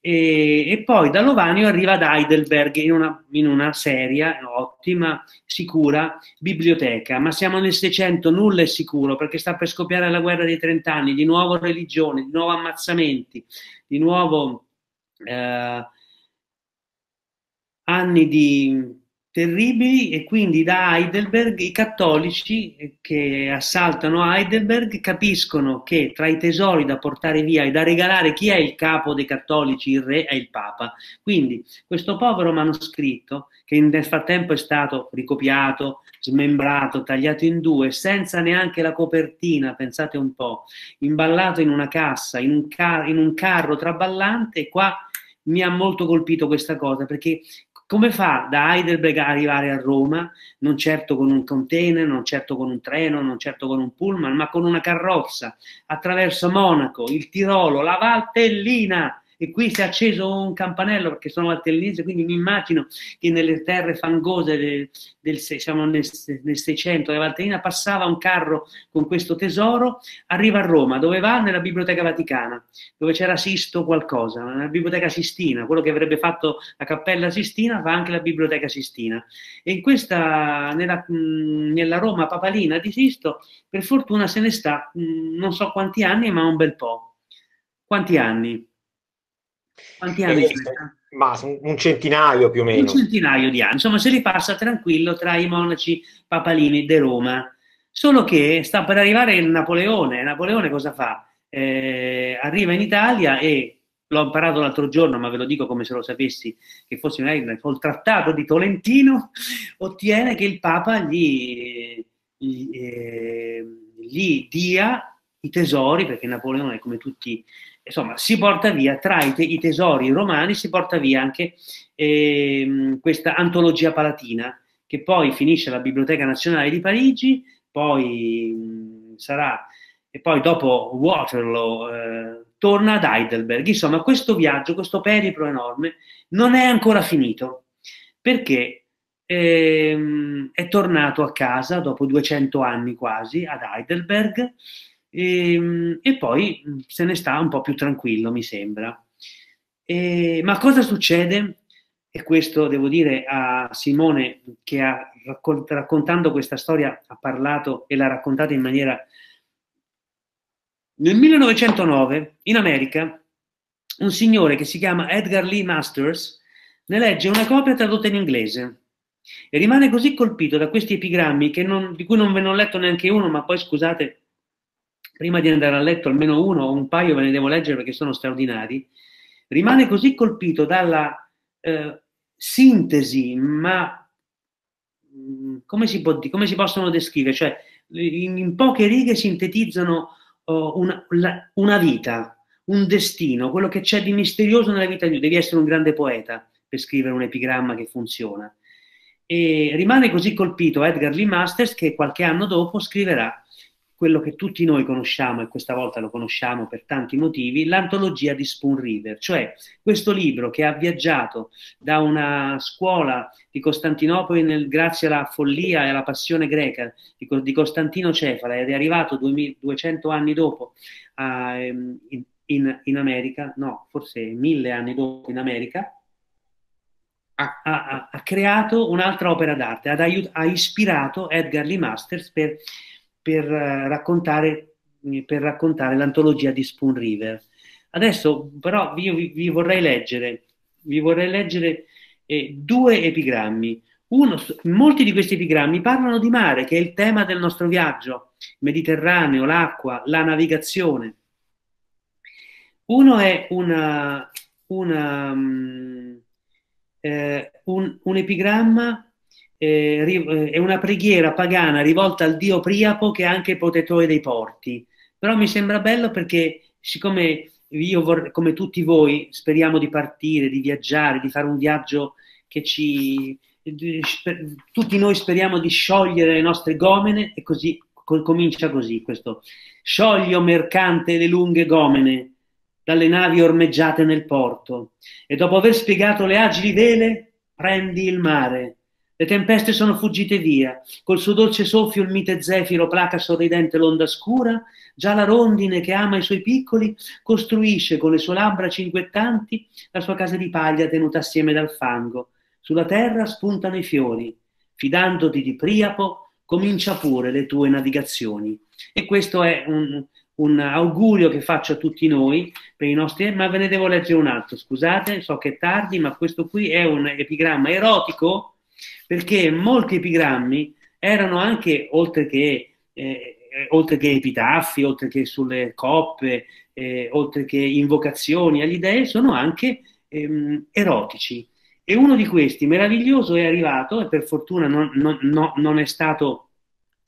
e, e, poi da Lovanio arriva ad Heidelberg in una, in una, seria, ottima, sicura biblioteca, ma siamo nel 600, nulla è sicuro perché sta per scoppiare la guerra dei trent'anni, di nuovo religione, di nuovo ammazzamenti, di nuovo eh, anni di terribili e quindi da Heidelberg i cattolici eh, che assaltano Heidelberg capiscono che tra i tesori da portare via e da regalare chi è il capo dei cattolici, il re è il papa. Quindi questo povero manoscritto che nel frattempo è stato ricopiato, smembrato, tagliato in due, senza neanche la copertina, pensate un po', imballato in una cassa, in un, car- in un carro traballante, qua mi ha molto colpito questa cosa perché come fa da Heidelberg a arrivare a Roma? Non certo con un container, non certo con un treno, non certo con un pullman, ma con una carrozza, attraverso Monaco, il Tirolo, la Valtellina, e qui si è acceso un campanello perché sono valtellinese, quindi mi immagino che nelle terre fangose del, del diciamo nel, nel 600 della Valtellina passava un carro con questo tesoro, arriva a Roma, dove va? Nella Biblioteca Vaticana, dove c'era Sisto qualcosa, nella Biblioteca Sistina, quello che avrebbe fatto la Cappella Sistina fa anche la Biblioteca Sistina. E in questa, nella, nella Roma papalina di Sisto, per fortuna se ne sta non so quanti anni, ma un bel po'. Quanti anni? Quanti anni ce Ma un centinaio più o meno. Un centinaio di anni, insomma se li passa tranquillo tra i monaci papalini di Roma. Solo che sta per arrivare il Napoleone. Napoleone cosa fa? Eh, arriva in Italia e l'ho imparato l'altro giorno, ma ve lo dico come se lo sapessi, che fosse magari col trattato di Tolentino, ottiene che il Papa gli, gli, eh, gli dia i tesori, perché Napoleone, come tutti insomma, si porta via tra i, tesori romani, si porta via anche eh, questa antologia palatina che poi finisce alla Biblioteca Nazionale di Parigi, poi mh, sarà e poi dopo Waterloo eh, torna ad Heidelberg. Insomma, questo viaggio, questo periplo enorme non è ancora finito perché ehm, è tornato a casa dopo 200 anni quasi ad Heidelberg e, ehm, e, poi mm, se ne sta un po' più tranquillo, mi sembra. E, ehm, ma cosa succede? E questo devo dire a Simone che ha, raccontando questa storia ha parlato e l'ha raccontata in maniera... Nel 1909 in America un signore che si chiama Edgar Lee Masters ne legge una copia tradotta in inglese e rimane così colpito da questi epigrammi non, di cui non ve ne ho letto neanche uno, ma poi scusate prima di andare a letto almeno uno o un paio ve ne devo leggere perché sono straordinari, rimane così colpito dalla eh, sintesi, ma mm, come si, può, come si, possono descrivere? Cioè, in, in poche righe sintetizzano oh, una, la, una, vita, un destino, quello che c'è di misterioso nella vita di Devi essere un grande poeta per scrivere un epigramma che funziona. E rimane così colpito Edgar Lee Masters che qualche anno dopo scriverà quello che tutti noi conosciamo, e questa volta lo conosciamo per tanti motivi, l'antologia di Spoon River, cioè questo libro che ha viaggiato da una scuola di Costantinopoli nel, grazie alla follia e alla passione greca di, di Costantino Cefala ed è arrivato 200 anni dopo a, ehm, in, in, in, America, no, forse mille anni dopo in America, ha, ha, ha creato un'altra opera d'arte, ad, ha ispirato Edgar Lee Masters per per, eh, raccontare, mm, per raccontare l'antologia di Spoon River. Adesso però vi, vi vorrei leggere, vi vorrei leggere eh, due epigrammi. Uno, molti di questi epigrammi parlano di mare, che è il tema del nostro viaggio, Mediterraneo, l'acqua, la navigazione. Uno è una, una, um, mm, eh, un, un, epigramma eh, eh, è una preghiera pagana rivolta al dio Priapo che è anche il protettore dei porti. Però mi sembra bello perché siccome io vorrei, come tutti voi speriamo di partire, di viaggiare, di fare un viaggio che ci... Tutti noi speriamo di sciogliere le nostre gomene e così comincia così questo. Scioglio mercante le lunghe gomene dalle navi ormeggiate nel porto e dopo aver spiegato le agili vele prendi il mare le tempeste sono fuggite via, col suo dolce soffio il mite zefiro placa sorridente l'onda scura, già la rondine che ama i suoi piccoli costruisce con le sue labbra cinguettanti la sua casa di paglia tenuta assieme dal fango. Sulla terra spuntano i fiori, fidandoti di Priapo comincia pure le tue navigazioni. E questo è un, un augurio che faccio a tutti noi per i nostri, ma ve ne devo leggere un altro, scusate, so che è tardi, ma questo qui è un epigramma erotico perché molti epigrammi erano anche, oltre che, eh, eh, oltre che epitaffi, oltre che sulle coppe, eh, oltre che invocazioni agli dei, sono anche ehm, erotici. E uno di questi, meraviglioso, è arrivato e per fortuna non, non, non è stato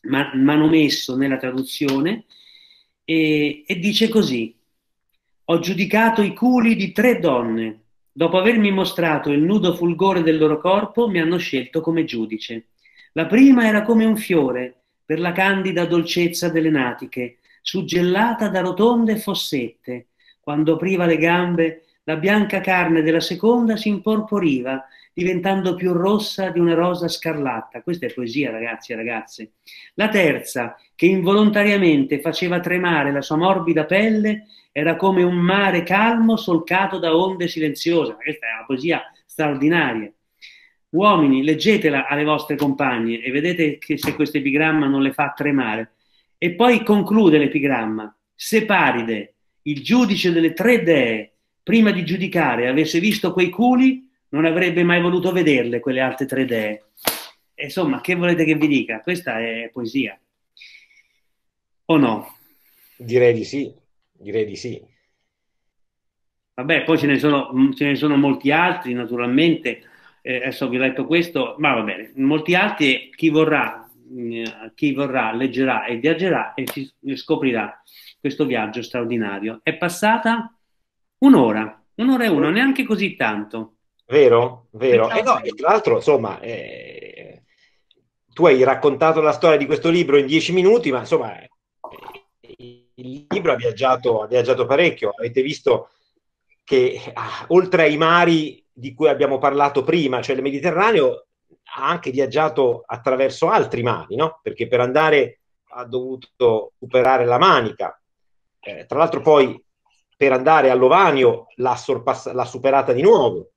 manomesso nella traduzione, e, e dice così, ho giudicato i culi di tre donne Dopo avermi mostrato il nudo fulgore del loro corpo, mi hanno scelto come giudice. La prima era come un fiore, per la candida dolcezza delle natiche, suggellata da rotonde fossette. Quando apriva le gambe, la bianca carne della seconda si imporporiva, diventando più rossa di una rosa scarlatta. Questa è poesia, ragazzi e ragazze. La terza, che involontariamente faceva tremare la sua morbida pelle era come un mare calmo solcato da onde silenziose. Questa è una poesia straordinaria. Uomini, leggetela alle vostre compagne e vedete che se questo epigramma non le fa tremare. E poi conclude l'epigramma. Se Paride, il giudice delle tre dee, prima di giudicare avesse visto quei culi, non avrebbe mai voluto vederle quelle altre tre dee. Insomma, che volete che vi dica? Questa è poesia. O no? Direi di sì. Direi di sì. Vabbè, poi ce ne sono, mm, ce ne sono molti altri, naturalmente. Eh, adesso vi ho letto questo, ma va bene, molti altri eh, chi vorrà, mm, eh, chi vorrà leggerà e viaggerà e si scoprirà questo viaggio straordinario. È passata un'ora, un'ora e uno, neanche così tanto. Vero, vero. E eh no, tra l'altro, insomma, eh, tu hai raccontato la storia di questo libro in dieci minuti, ma insomma il libro ha viaggiato, ha viaggiato parecchio, avete visto che ah, oltre ai mari di cui abbiamo parlato prima, cioè il Mediterraneo, ha anche viaggiato attraverso altri mari, no? perché per andare ha dovuto superare la Manica, eh, tra l'altro poi per andare all'Ovanio l'ha, sorpass- l'ha superata di nuovo,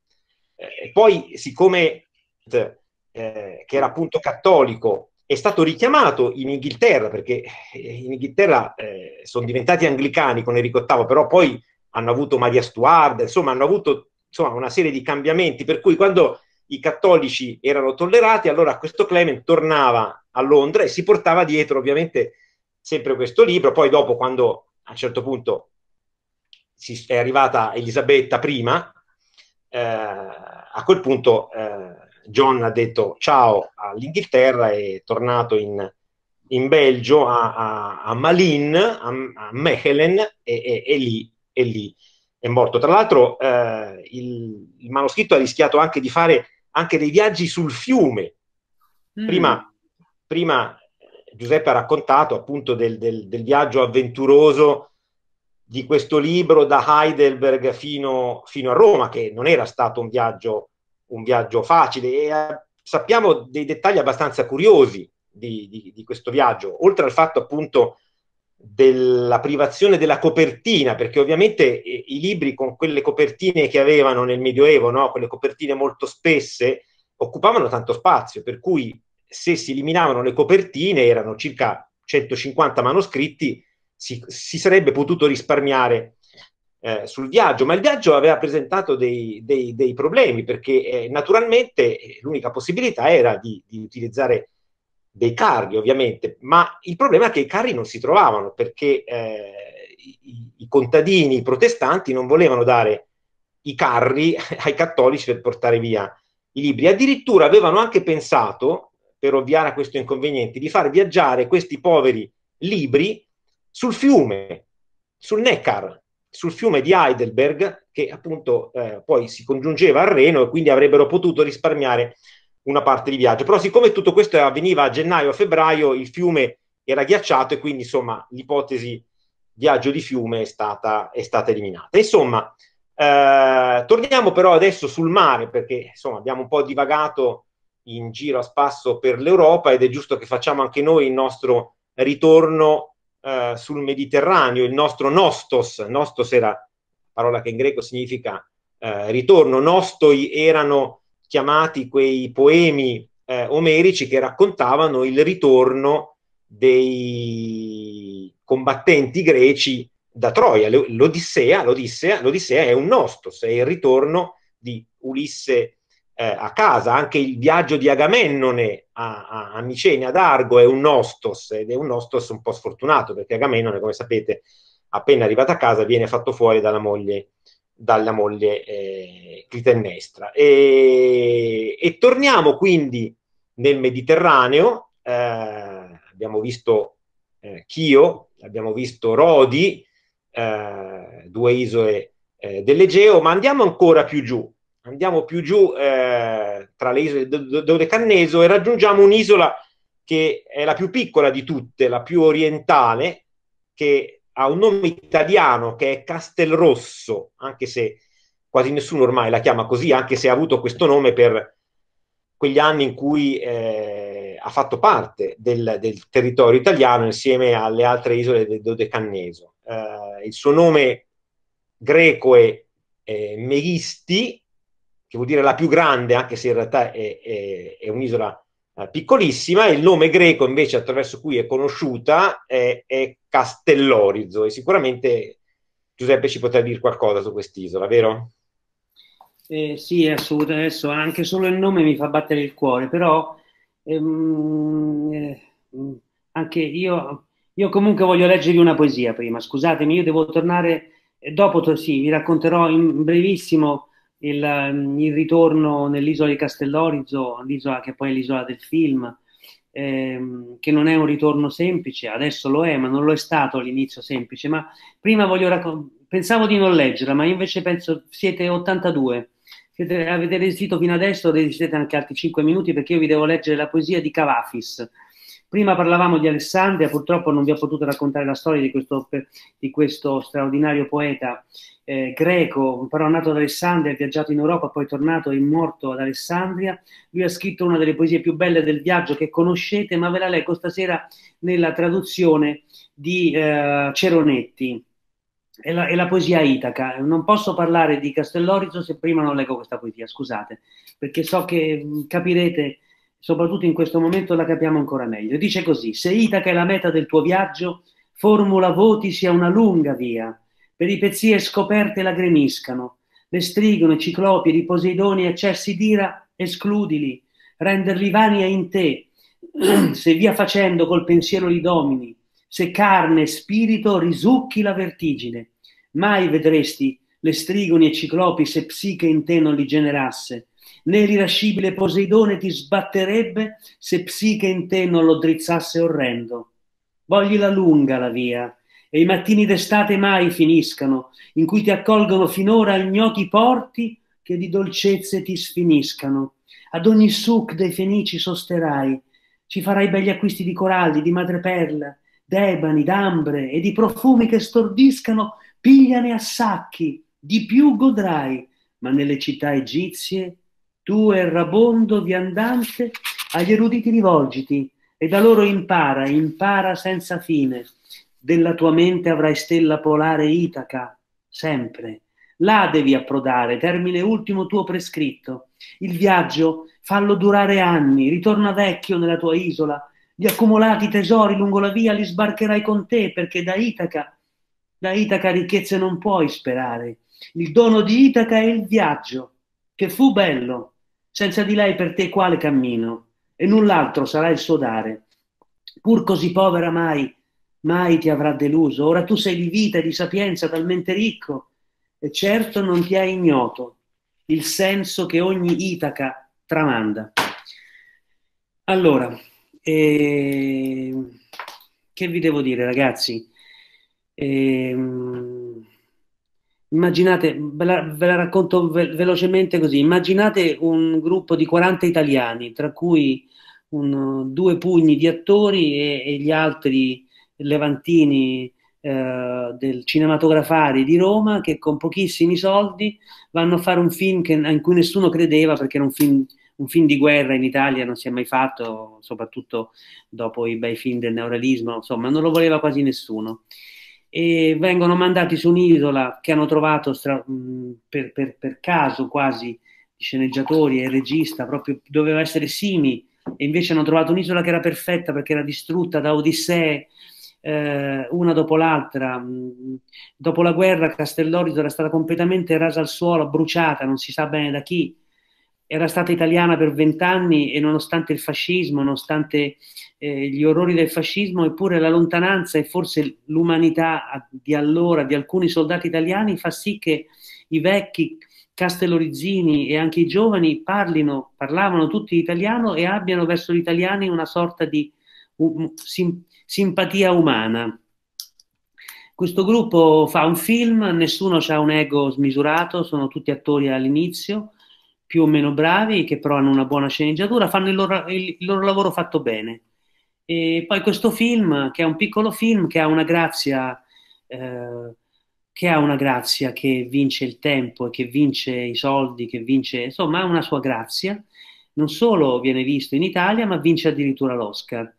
eh, poi siccome eh, che era appunto cattolico è stato richiamato in Inghilterra, perché eh, in Inghilterra eh, sono diventati anglicani con Enrico VIII, però poi hanno avuto Maria Stuart, insomma hanno avuto insomma, una serie di cambiamenti, per cui quando i cattolici erano tollerati, allora questo Clement tornava a Londra e si portava dietro ovviamente sempre questo libro, poi dopo quando a un certo punto si è arrivata Elisabetta I, eh, a quel punto... Eh, John ha detto ciao all'Inghilterra, è tornato in, in Belgio a, a, a Malin, a, a Mechelen, e, e, e, lì, e, lì, è morto. Tra l'altro eh, il, il, manoscritto ha rischiato anche di fare anche dei viaggi sul fiume. Prima, mm. prima eh, Giuseppe ha raccontato appunto del, del, del, viaggio avventuroso di questo libro da Heidelberg fino, fino a Roma, che non era stato un viaggio un viaggio facile e eh, sappiamo dei dettagli abbastanza curiosi di, di, di, questo viaggio, oltre al fatto appunto della privazione della copertina, perché ovviamente eh, i libri con quelle copertine che avevano nel Medioevo, no? quelle copertine molto spesse, occupavano tanto spazio, per cui se si eliminavano le copertine, erano circa 150 manoscritti, si, si sarebbe potuto risparmiare eh, sul viaggio, ma il viaggio aveva presentato dei, dei, dei problemi perché eh, naturalmente eh, l'unica possibilità era di, di, utilizzare dei carri ovviamente, ma il problema è che i carri non si trovavano perché eh, i, i, contadini i protestanti non volevano dare i carri ai cattolici per portare via i libri, addirittura avevano anche pensato, per ovviare a questo inconveniente, di far viaggiare questi poveri libri sul fiume, sul Neckar, sul fiume di Heidelberg, che appunto eh, poi si congiungeva al Reno e quindi avrebbero potuto risparmiare una parte di viaggio. Però siccome tutto questo avveniva a gennaio o febbraio, il fiume era ghiacciato e quindi insomma l'ipotesi viaggio di fiume è stata, è stata eliminata. Insomma, eh, torniamo però adesso sul mare, perché insomma abbiamo un po' divagato in giro a spasso per l'Europa ed è giusto che facciamo anche noi il nostro ritorno eh, sul Mediterraneo, il nostro nostos, nostos era parola che in greco significa eh, ritorno, nostoi erano chiamati quei poemi eh, omerici che raccontavano il ritorno dei combattenti greci da Troia, l'Odissea, l'Odissea, l'Odissea è un nostos, è il ritorno di Ulisse eh, a casa, anche il viaggio di Agamennone a, a, a Micene, ad Argo, è un nostos, ed è un nostos un po' sfortunato, perché Agamennone, come sapete, appena arrivato a casa, viene fatto fuori dalla moglie, dalla moglie eh, Clitennestra. E, e, torniamo quindi nel Mediterraneo, eh, abbiamo visto eh, Chio, abbiamo visto Rodi, eh, due isole eh, dell'Egeo, ma andiamo ancora più giù, andiamo più giù eh, tra le isole del Dodecanneso e raggiungiamo un'isola che è la più piccola di tutte, la più orientale, che ha un nome italiano che è Castelrosso, anche se quasi nessuno ormai la chiama così, anche se ha avuto questo nome per quegli anni in cui eh, ha fatto parte del, del, territorio italiano insieme alle altre isole del Dodecanneso. Eh, il suo nome greco è eh, Meghisti, che vuol dire la più grande, anche se in realtà è, è, è un'isola eh, piccolissima, il nome greco invece attraverso cui è conosciuta è, è Castellorizo e sicuramente Giuseppe ci potrà dire qualcosa su quest'isola, vero? Eh, sì, assolutamente, adesso anche solo il nome mi fa battere il cuore, però ehm, eh, anche io, io comunque voglio leggervi una poesia prima, scusatemi, io devo tornare, eh, dopo sì, vi racconterò in brevissimo il, ehm, il ritorno nell'isola di Castellorizzo, l'isola che poi è l'isola del film, ehm, che non è un ritorno semplice, adesso lo è, ma non lo è stato all'inizio semplice. Ma prima voglio raccontare, pensavo di non leggerla, ma invece penso siete 82. avete resistito fino adesso, resistete anche altri 5 minuti perché io vi devo leggere la poesia di Cavafis Prima parlavamo di Alessandria, purtroppo non vi ho potuto raccontare la storia di questo, di questo straordinario poeta eh, greco, però nato ad Alessandria, viaggiato in Europa, poi tornato e morto ad Alessandria. Lui ha scritto una delle poesie più belle del viaggio che conoscete, ma ve la leggo stasera nella traduzione di eh, Ceronetti. È la, è la, poesia Itaca. Non posso parlare di Castellorizzo se prima non leggo questa poesia, scusate, perché so che mm, capirete soprattutto in questo momento la capiamo ancora meglio. dice così, se Itaca è la meta del tuo viaggio, formula voti sia una lunga via, peripezie scoperte la gremiscano, le strigone, ciclopi, di Poseidoni, accessi d'ira, escludili, renderli vani è in te, se via facendo col pensiero li domini, se carne e spirito risucchi la vertigine, mai vedresti le strigoni e ciclopi se psiche in te non li generasse, né l'irascibile Poseidone ti sbatterebbe se psiche in te non lo drizzasse orrendo. Vogli la lunga la via, e i mattini d'estate mai finiscano, in cui ti accolgono finora ignoti porti che di dolcezze ti sfiniscano. Ad ogni suc dei fenici sosterai, ci farai begli acquisti di coralli, di madreperla, d'ebani, d'ambre e di profumi che stordiscano, pigliane a sacchi, di più godrai, ma nelle città egizie tu errabondo viandante, agli eruditi rivolgiti e da loro impara, impara senza fine. Della tua mente avrai stella polare Itaca, sempre. Là devi approdare, termine ultimo tuo prescritto. Il viaggio fallo durare anni, ritorna vecchio nella tua isola. Gli accumulati tesori lungo la via li sbarcherai con te, perché da Itaca, da Itaca ricchezze non puoi sperare. Il dono di Itaca è il viaggio, che fu bello, senza di lei per te quale cammino? E null'altro sarà il suo dare. Pur così povera mai, mai ti avrà deluso. Ora tu sei di vita e di sapienza talmente ricco, e certo non ti è ignoto il senso che ogni Itaca tramanda. Allora, eh, che vi devo dire ragazzi? Eh, immaginate, ve la, ve la racconto ve, velocemente così, immaginate un gruppo di 40 italiani, tra cui un, due pugni di attori e, e gli altri levantini eh, del cinematografari di Roma che con pochissimi soldi vanno a fare un film che, in cui nessuno credeva perché era un film, un film di guerra in Italia, non si è mai fatto, soprattutto dopo i bei film del neorealismo, insomma non lo voleva quasi nessuno e vengono mandati su un'isola che hanno trovato stra- per, per, per, caso quasi i sceneggiatori e il regista, proprio doveva essere Simi, e invece hanno trovato un'isola che era perfetta perché era distrutta da Odissee eh, una dopo l'altra. Dopo la guerra Castellorito era stata completamente rasa al suolo, bruciata, non si sa bene da chi era stata italiana per vent'anni e nonostante il fascismo, nonostante eh, gli orrori del fascismo, eppure la lontananza e forse l'umanità di allora, di alcuni soldati italiani, fa sì che i vecchi Castellorizzini e anche i giovani parlino, parlavano tutti italiano e abbiano verso gli italiani una sorta di um, sim, simpatia umana. Questo gruppo fa un film, nessuno ha un ego smisurato, sono tutti attori all'inizio, più o meno bravi, che però hanno una buona sceneggiatura, fanno il loro, il, il loro lavoro fatto bene. E poi questo film, che è un piccolo film, che ha una grazia, eh, che ha una grazia che vince il tempo, che vince i soldi, che vince, insomma, ha una sua grazia. Non solo viene visto in Italia, ma vince addirittura l'Oscar.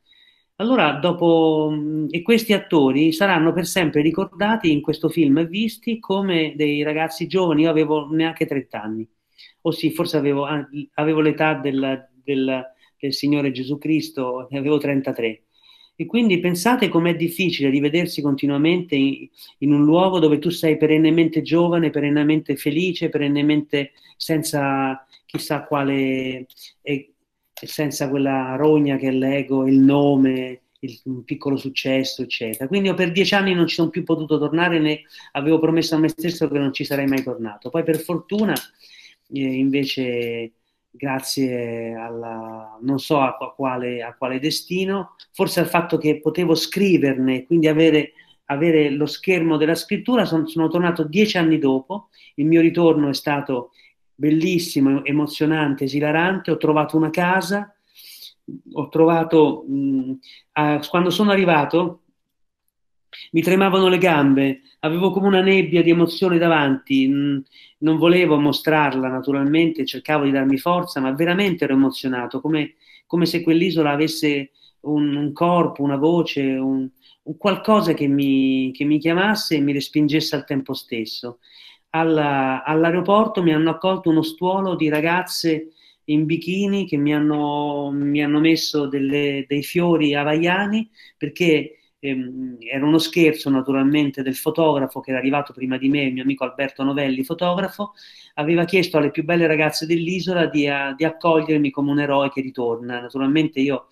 Allora, dopo, mm, e questi attori saranno per sempre ricordati in questo film e visti come dei ragazzi giovani, io avevo neanche 30 anni oh sì, forse avevo, avevo l'età del, del, del, Signore Gesù Cristo, ne avevo 33. E quindi pensate com'è difficile rivedersi continuamente in, in un luogo dove tu sei perennemente giovane, perennemente felice, perennemente senza chissà quale, e, senza quella rogna che è l'ego, il nome, il, un piccolo successo, eccetera. Quindi io per dieci anni non ci sono più potuto tornare né avevo promesso a me stesso che non ci sarei mai tornato. Poi per fortuna invece grazie alla, non so a, quale, a quale destino, forse al fatto che potevo scriverne, quindi avere avere lo schermo della scrittura. Sono, sono, tornato dieci anni dopo, il mio ritorno è stato bellissimo, emozionante, esilarante. Ho trovato una casa, ho trovato, mh, a, quando sono arrivato mi tremavano le gambe, avevo come una nebbia di emozione davanti, mm, non volevo mostrarla naturalmente, cercavo di darmi forza, ma veramente ero emozionato, come, come se quell'isola avesse un, un, corpo, una voce, un, un qualcosa che mi, che mi, chiamasse e mi respingesse al tempo stesso. Alla, all'aeroporto mi hanno accolto uno stuolo di ragazze in bikini che mi hanno, mi hanno messo delle, dei fiori hawaiani perché ehm, era uno scherzo naturalmente del fotografo che era arrivato prima di me, il mio amico Alberto Novelli, fotografo, aveva chiesto alle più belle ragazze dell'isola di, a, eh, di accogliermi come un eroe che ritorna. Naturalmente io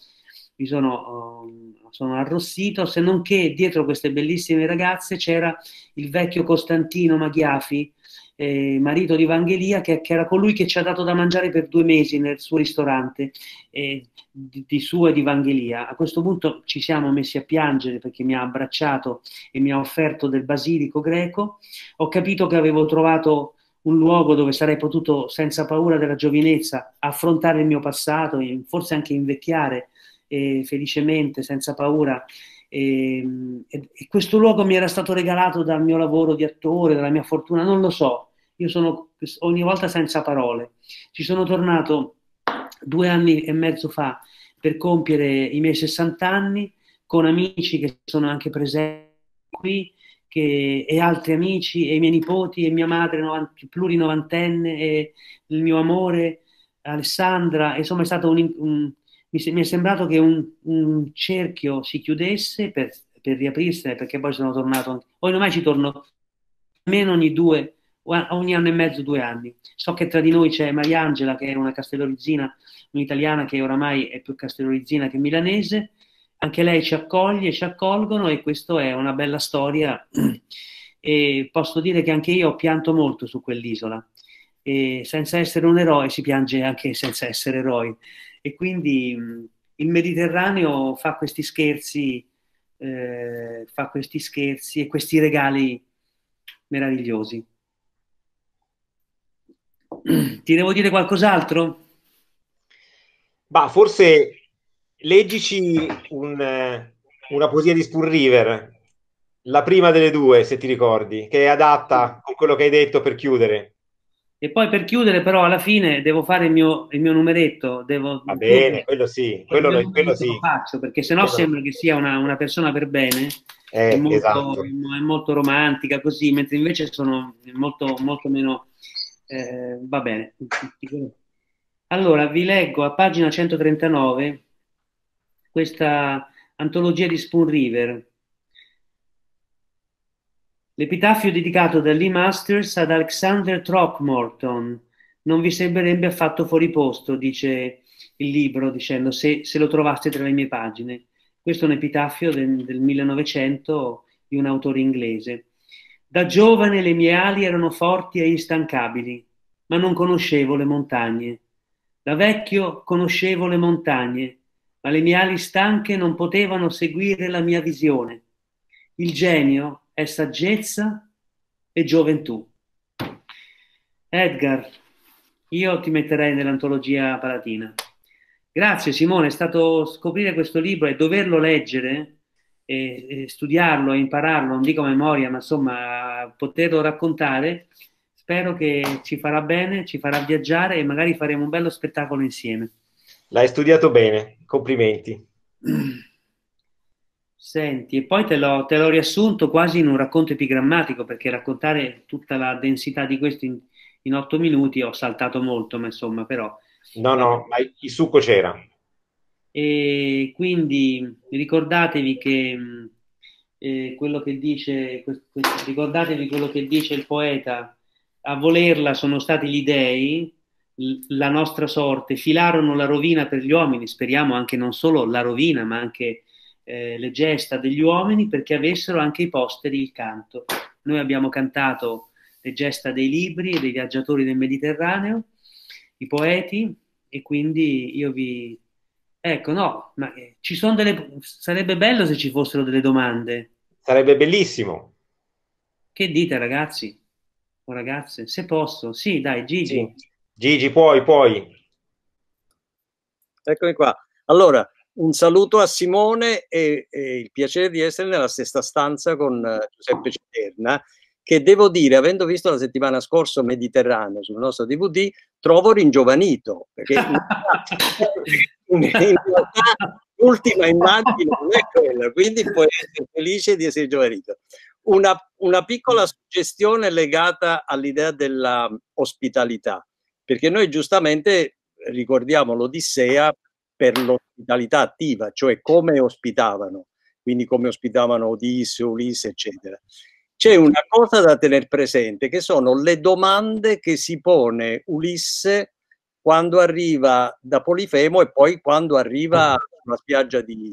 mi sono, um, sono, arrossito, se non che dietro queste bellissime ragazze c'era il vecchio Costantino Maghiafi, eh, marito di Vangelia, che, che, era colui che ci ha dato da mangiare per due mesi nel suo ristorante eh, di, di sua e di Vangelia. A questo punto ci siamo messi a piangere perché mi ha abbracciato e mi ha offerto del basilico greco. Ho capito che avevo trovato un luogo dove sarei potuto, senza paura della giovinezza, affrontare il mio passato, forse anche invecchiare eh, felicemente, senza paura. Ehm, e, e, questo luogo mi era stato regalato dal mio lavoro di attore, dalla mia fortuna, non lo so, io sono ogni volta senza parole. Ci sono tornato due anni e mezzo fa per compiere i miei 60 anni con amici che sono anche presenti qui che, e altri amici e i miei nipoti e mia madre novant- plurinovantenne e il mio amore Alessandra, insomma è stato un, un mi, è sembrato che un, un cerchio si chiudesse per, per riaprirsi perché poi sono tornato, poi ormai ci torno almeno ogni due ogni anno e mezzo, due anni. So che tra di noi c'è Mariangela, che è una castellorizzina, un'italiana che oramai è più castellorizzina che milanese, anche lei ci accoglie, ci accolgono e questa è una bella storia e posso dire che anche io ho pianto molto su quell'isola. E senza essere un eroe si piange anche senza essere eroi. E quindi il Mediterraneo fa questi scherzi, eh, fa questi scherzi e questi regali meravigliosi. Ti devo dire qualcos'altro? Bah, forse leggici un, una poesia di Spoon River, la prima delle due, se ti ricordi, che è adatta con quello che hai detto per chiudere. E poi per chiudere, però, alla fine devo fare il mio, il mio numeretto. Devo, Va bene, quello sì, quello, quello, quello sì. Lo faccio, perché sennò quello... sembra che sia una, una persona per bene, eh, è, molto, esatto. è molto romantica, così, mentre invece sono molto, molto meno eh, va bene. Allora, vi leggo a pagina 139 questa antologia di Spoon River. L'epitafio dedicato da Lee Masters ad Alexander Throckmorton non vi sembrerebbe affatto fuori posto, dice il libro, dicendo se, se lo trovaste tra le mie pagine. Questo è un epitafio del, del 1900 di un autore inglese. Da giovane le mie ali erano forti e instancabili, ma non conoscevo le montagne. Da vecchio conoscevo le montagne, ma le mie ali stanche non potevano seguire la mia visione. Il genio è saggezza e gioventù. Edgar, io ti metterei nell'antologia palatina. Grazie Simone, è stato scoprire questo libro e doverlo leggere e, eh, e studiarlo e impararlo, non dico a memoria, ma insomma poterlo raccontare. Spero che ci farà bene, ci farà viaggiare e magari faremo un bello spettacolo insieme. L'hai studiato bene, complimenti. Senti, e poi te l'ho, te l'ho riassunto quasi in un racconto epigrammatico, perché raccontare tutta la densità di questo in, in otto minuti ho saltato molto, ma insomma, però... No, no, ma il succo c'era. E quindi ricordatevi che eh, quello che dice, ricordatevi quello che dice il poeta, a volerla sono stati gli dei, la nostra sorte, filarono la rovina per gli uomini, speriamo anche non solo la rovina, ma anche eh, le gesta degli uomini, perché avessero anche i posteri il canto. Noi abbiamo cantato le gesta dei libri e dei viaggiatori del Mediterraneo, i poeti, e quindi io vi Ecco, no, ma eh, ci sono delle... sarebbe bello se ci fossero delle domande. Sarebbe bellissimo. Che dite ragazzi o ragazze? Se posso, sì, dai, Gigi. Sì. Gigi, puoi, puoi. Eccomi qua. Allora, un saluto a Simone e, e, il piacere di essere nella stessa stanza con eh, Giuseppe Citerna che devo dire, avendo visto la settimana scorsa Mediterraneo sul nostro DVD, trovo ringiovanito, perché in realtà l'ultima immagine non è quella, quindi puoi essere felice di essere giovanito. Una, una piccola suggestione legata all'idea dell'ospitalità, perché noi giustamente ricordiamo l'Odissea per l'ospitalità attiva, cioè come ospitavano, quindi come ospitavano Odisse, Ulisse, eccetera. C'è una cosa da tenere presente, che sono le domande che si pone Ulisse quando arriva da Polifemo e poi quando arriva sulla spiaggia di,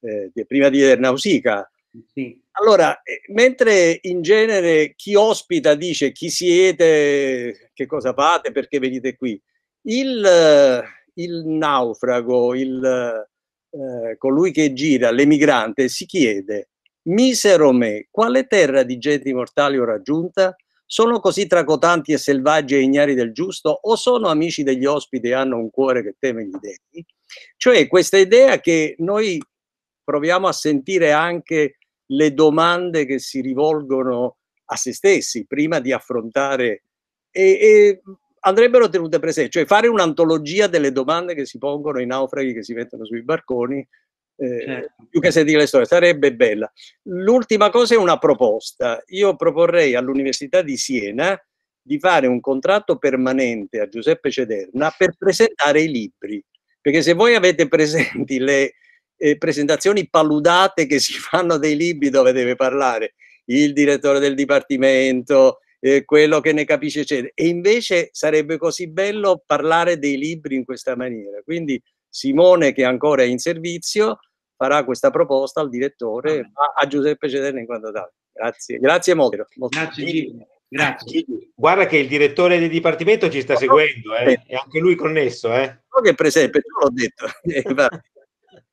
eh, di, prima di Nausica. Sì. Allora, eh, mentre in genere chi ospita dice chi siete, che cosa fate, perché venite qui, il, il naufrago, il, eh, colui che gira, l'emigrante, si chiede Misero me, quale terra di genti mortali ho raggiunta? Sono così tracotanti e selvaggi e ignari del giusto o sono amici degli ospiti e hanno un cuore che teme gli dei? Cioè questa idea che noi proviamo a sentire anche le domande che si rivolgono a se stessi prima di affrontare e, e andrebbero tenute presenti, cioè fare un'antologia delle domande che si pongono i naufraghi che si mettono sui barconi eh, certo. più che sentire le storie, sarebbe bella. L'ultima cosa è una proposta. Io proporrei all'Università di Siena di fare un contratto permanente a Giuseppe Cederna per presentare i libri, perché se voi avete presenti le eh, presentazioni paludate che si fanno dei libri dove deve parlare il direttore del dipartimento, eh, quello che ne capisce eccetera. E invece sarebbe così bello parlare dei libri in questa maniera. Quindi Simone che ancora è in servizio farà questa proposta al direttore, ah. ma a Giuseppe Cederni in quanto tale. Grazie, grazie molto. Grazie Gigi. Grazie. Guarda che il direttore del dipartimento ci sta no, seguendo, eh. è anche lui connesso. Eh. No che presepe, tu l'ho detto.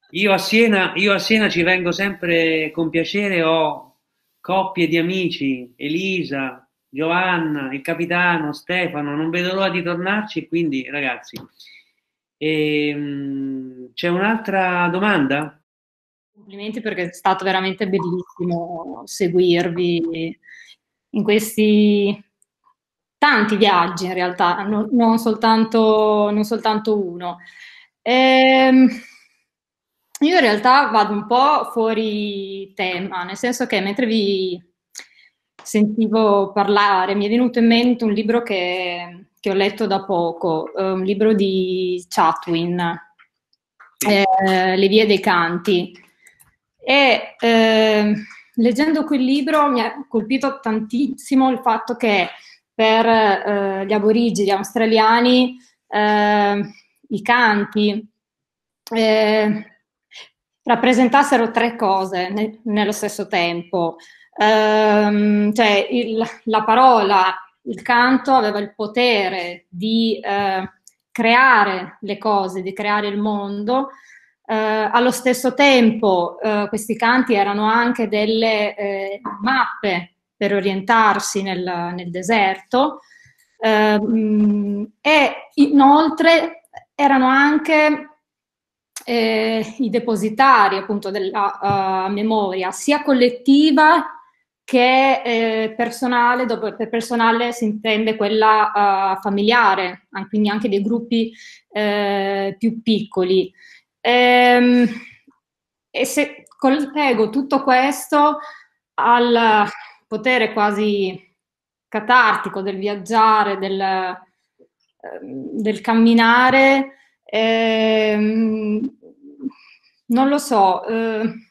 Eh, io, a Siena, io a Siena ci vengo sempre con piacere, ho coppie di amici, Elisa, Giovanna, il capitano, Stefano, non vedo l'ora di tornarci, quindi ragazzi, ehm, c'è un'altra domanda? Complimenti perché è stato veramente bellissimo seguirvi in questi tanti viaggi in realtà, non, non, soltanto, non soltanto, uno. Ehm, io in realtà vado un po' fuori tema, nel senso che mentre vi sentivo parlare mi è venuto in mente un libro che, che ho letto da poco, eh, un libro di Chatwin, eh, Le vie dei canti. E eh, leggendo quel libro mi ha colpito tantissimo il fatto che per eh, gli aborigeni australiani eh, i canti ehm, rappresentassero tre cose ne- nello stesso tempo. Ehm, cioè il, la parola, il canto aveva il potere di eh, creare le cose, di creare il mondo, eh, allo stesso tempo eh, questi canti erano anche delle eh, mappe per orientarsi nel, nel deserto eh, mm, e inoltre erano anche eh, i depositari appunto della uh, memoria sia collettiva che personale, dove per personale si intende quella uh, familiare, quindi anche dei gruppi più piccoli. E, ehm, e se collego tutto questo al potere quasi catartico del viaggiare, del, ehm, del camminare, eh, non lo so. Eh,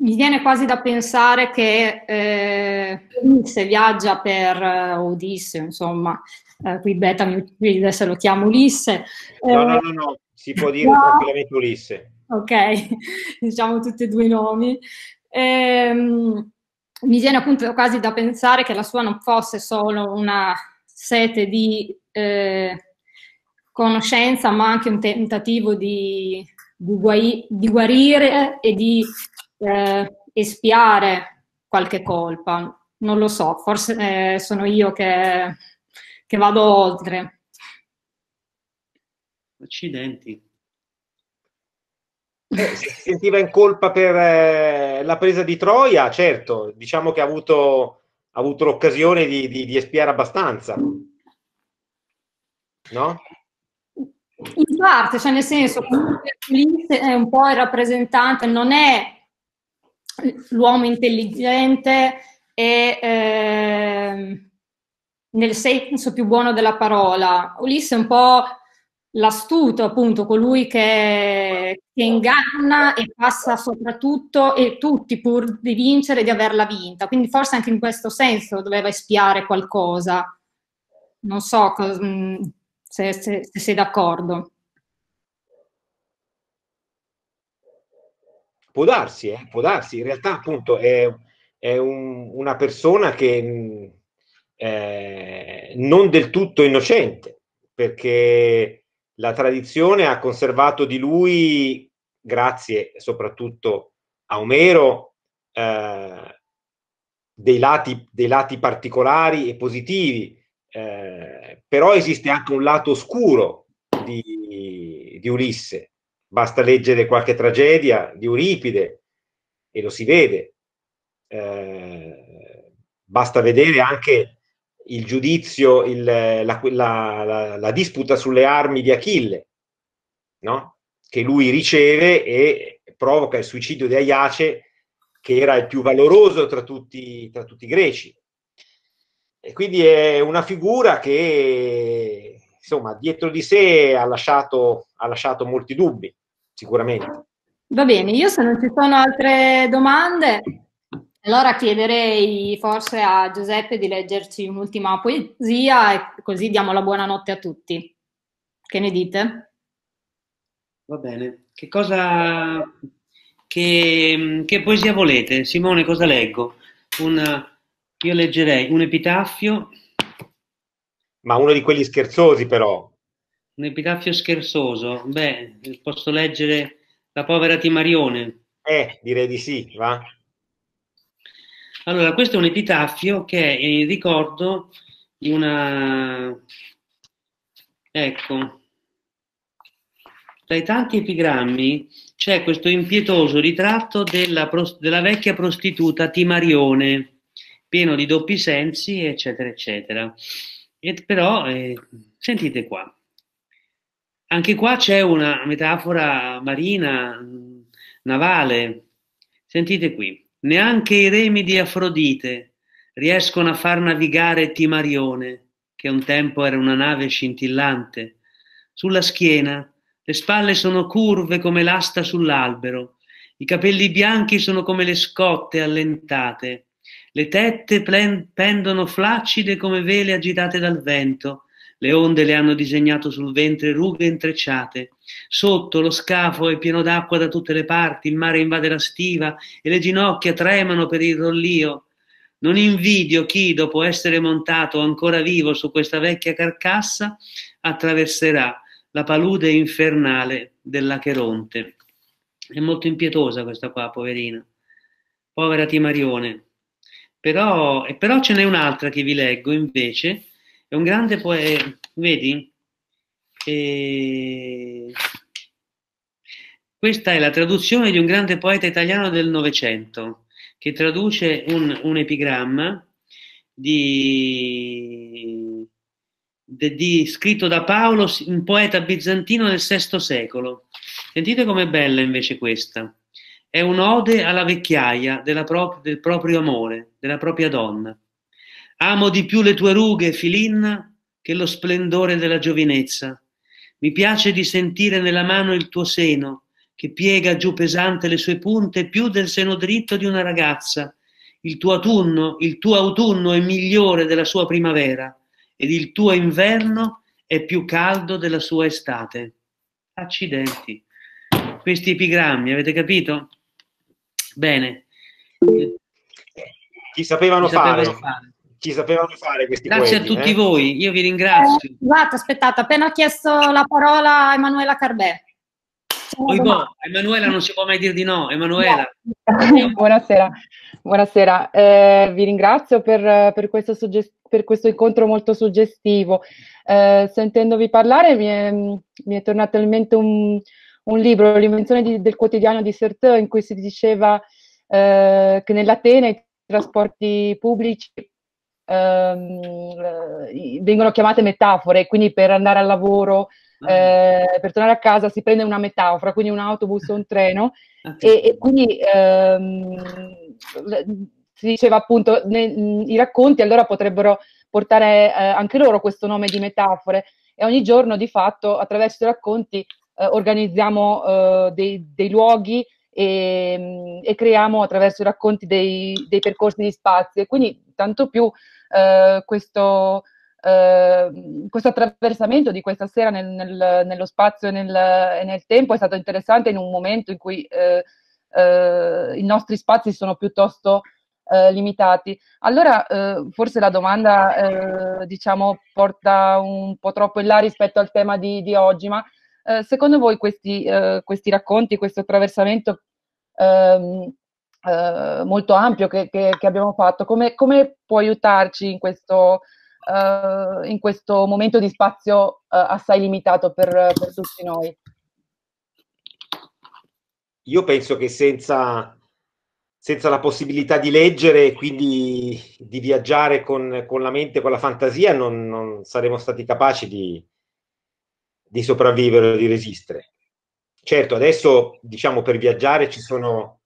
mi viene quasi da pensare che eh, se viaggia per eh, Odisseo, insomma, eh, qui Beta mi chiede se lo chiamo Ulisse. no, no, eh, no, no, si può dire no. tranquillamente Ulisse. Ok, diciamo tutti e due i nomi. Ehm, mi viene appunto quasi da pensare che la sua non fosse solo una sete di eh, conoscenza, ma anche un tentativo di di, guai- di, guarire e di eh, espiare qualche colpa. Non lo so, forse eh, sono io che, che vado oltre. Accidenti. Eh, si sentiva in colpa per eh, la presa di Troia, certo, diciamo che ha avuto, ha avuto l'occasione di, di, di, espiare abbastanza, no? In parte, cioè nel senso, comunque è un po' il rappresentante, non è l'uomo intelligente e eh, nel senso più buono della parola. Ulisse è un po' l'astuto, appunto, colui che, che inganna e passa soprattutto e tutti pur di vincere e di averla vinta. Quindi forse anche in questo senso doveva espiare qualcosa. Non so mm, se, se, se sei d'accordo. Può darsi, eh, può darsi. In realtà, appunto, è, è un, una persona che mm, eh, non del tutto innocente, perché la tradizione ha conservato di lui, grazie soprattutto a Omero, eh, dei, lati, dei lati particolari e positivi. Eh, però esiste anche un lato oscuro di, di Ulisse Basta leggere qualche tragedia di Euripide e lo si vede. Eh, basta vedere anche il giudizio, il, la, la, la, la, disputa sulle armi di Achille, no? che lui riceve e provoca il suicidio di Aiace, che era il più valoroso tra tutti, tra tutti i greci. E quindi è una figura che, insomma, dietro di sé ha lasciato, ha lasciato molti dubbi sicuramente. Va bene, io se non ci sono altre domande, allora chiederei forse a Giuseppe di leggerci un'ultima poesia e così diamo la buonanotte a tutti. Che ne dite? Va bene. Che cosa... Che, che poesia volete? Simone, cosa leggo? Una, io leggerei un epitaffio. Ma uno di quelli scherzosi però. Un epitaffio scherzoso. Beh, posso leggere La povera Timarione. Eh, direi di sì, va. Allora, questo è un epitaffio che è in ricordo di una... Ecco, tra i tanti epigrammi c'è questo impietoso ritratto della, della, vecchia prostituta Timarione, pieno di doppi sensi, eccetera, eccetera. E però, eh, sentite qua anche qua c'è una metafora marina, navale. Sentite qui, neanche i remi di Afrodite riescono a far navigare Timarione, che un tempo era una nave scintillante. Sulla schiena le spalle sono curve come l'asta sull'albero, i capelli bianchi sono come le scotte allentate, le tette pendono flaccide come vele agitate dal vento, le onde le hanno disegnato sul ventre rughe intrecciate. Sotto lo scafo è pieno d'acqua da tutte le parti, il mare invade la stiva e le ginocchia tremano per il rollio. Non invidio chi, dopo essere montato ancora vivo su questa vecchia carcassa, attraverserà la palude infernale dell'Acheronte. È molto impietosa questa qua, poverina. Povera Timarione. Però, però ce n'è un'altra che vi leggo invece, è un grande poeta, eh, vedi? E... Questa è la traduzione di un grande poeta italiano del Novecento, che traduce un, un epigramma di, di, di, scritto da Paolo, un poeta bizantino del VI secolo. Sentite com'è bella invece questa. È un'ode alla vecchiaia della pro, del proprio amore, della propria donna. Amo di più le tue rughe, Filinna, che lo splendore della giovinezza. Mi piace di sentire nella mano il tuo seno, che piega giù pesante le sue punte più del seno dritto di una ragazza. Il tuo autunno, il tuo autunno è migliore della sua primavera ed il tuo inverno è più caldo della sua estate. Accidenti. Questi epigrammi, avete capito? Bene. Chi sapevano, Chi sapevano fare ci sapevano fare questi Grazie poeti, a tutti eh? voi, io vi ringrazio. Esatto, aspettate, appena ho chiesto la parola a Emanuela Carbè. Poi boh, Emanuela non si può mai dire di no, Emanuela. Buonasera, Buonasera. Eh, vi ringrazio per, per, questo suggest- per, questo incontro molto suggestivo. Eh, sentendovi parlare mi è, mi è, tornato in mente un, un libro, L'invenzione di, del quotidiano di Serteux, in cui si diceva eh, che nell'Atene i trasporti pubblici ehm, vengono chiamate metafore, quindi per andare al lavoro, ah. eh, per tornare a casa si prende una metafora, quindi un autobus o un treno, ah, e, e, quindi ehm, si diceva appunto, ne, i racconti allora potrebbero portare eh, anche loro questo nome di metafore e ogni giorno di fatto attraverso i racconti eh, organizziamo eh, dei, dei, luoghi e, e, creiamo attraverso i racconti dei, dei percorsi di spazio e quindi tanto più eh, questo, eh, questo, attraversamento di questa sera nel, nel, nello spazio e nel, e nel, tempo è stato interessante in un momento in cui eh, eh, i nostri spazi sono piuttosto eh, limitati. Allora forse la domanda diciamo, porta un po' troppo in là rispetto al tema di, di oggi, ma secondo voi questi, questi racconti, questo attraversamento ehm, eh, molto ampio che, che, che abbiamo fatto, come, come, può aiutarci in questo, eh, in questo momento di spazio eh, assai limitato per, per tutti noi? Io penso che senza senza la possibilità di leggere e quindi di viaggiare con, con, la mente, con la fantasia, non, non saremmo stati capaci di, di sopravvivere, di resistere. Certo, adesso diciamo per viaggiare ci sono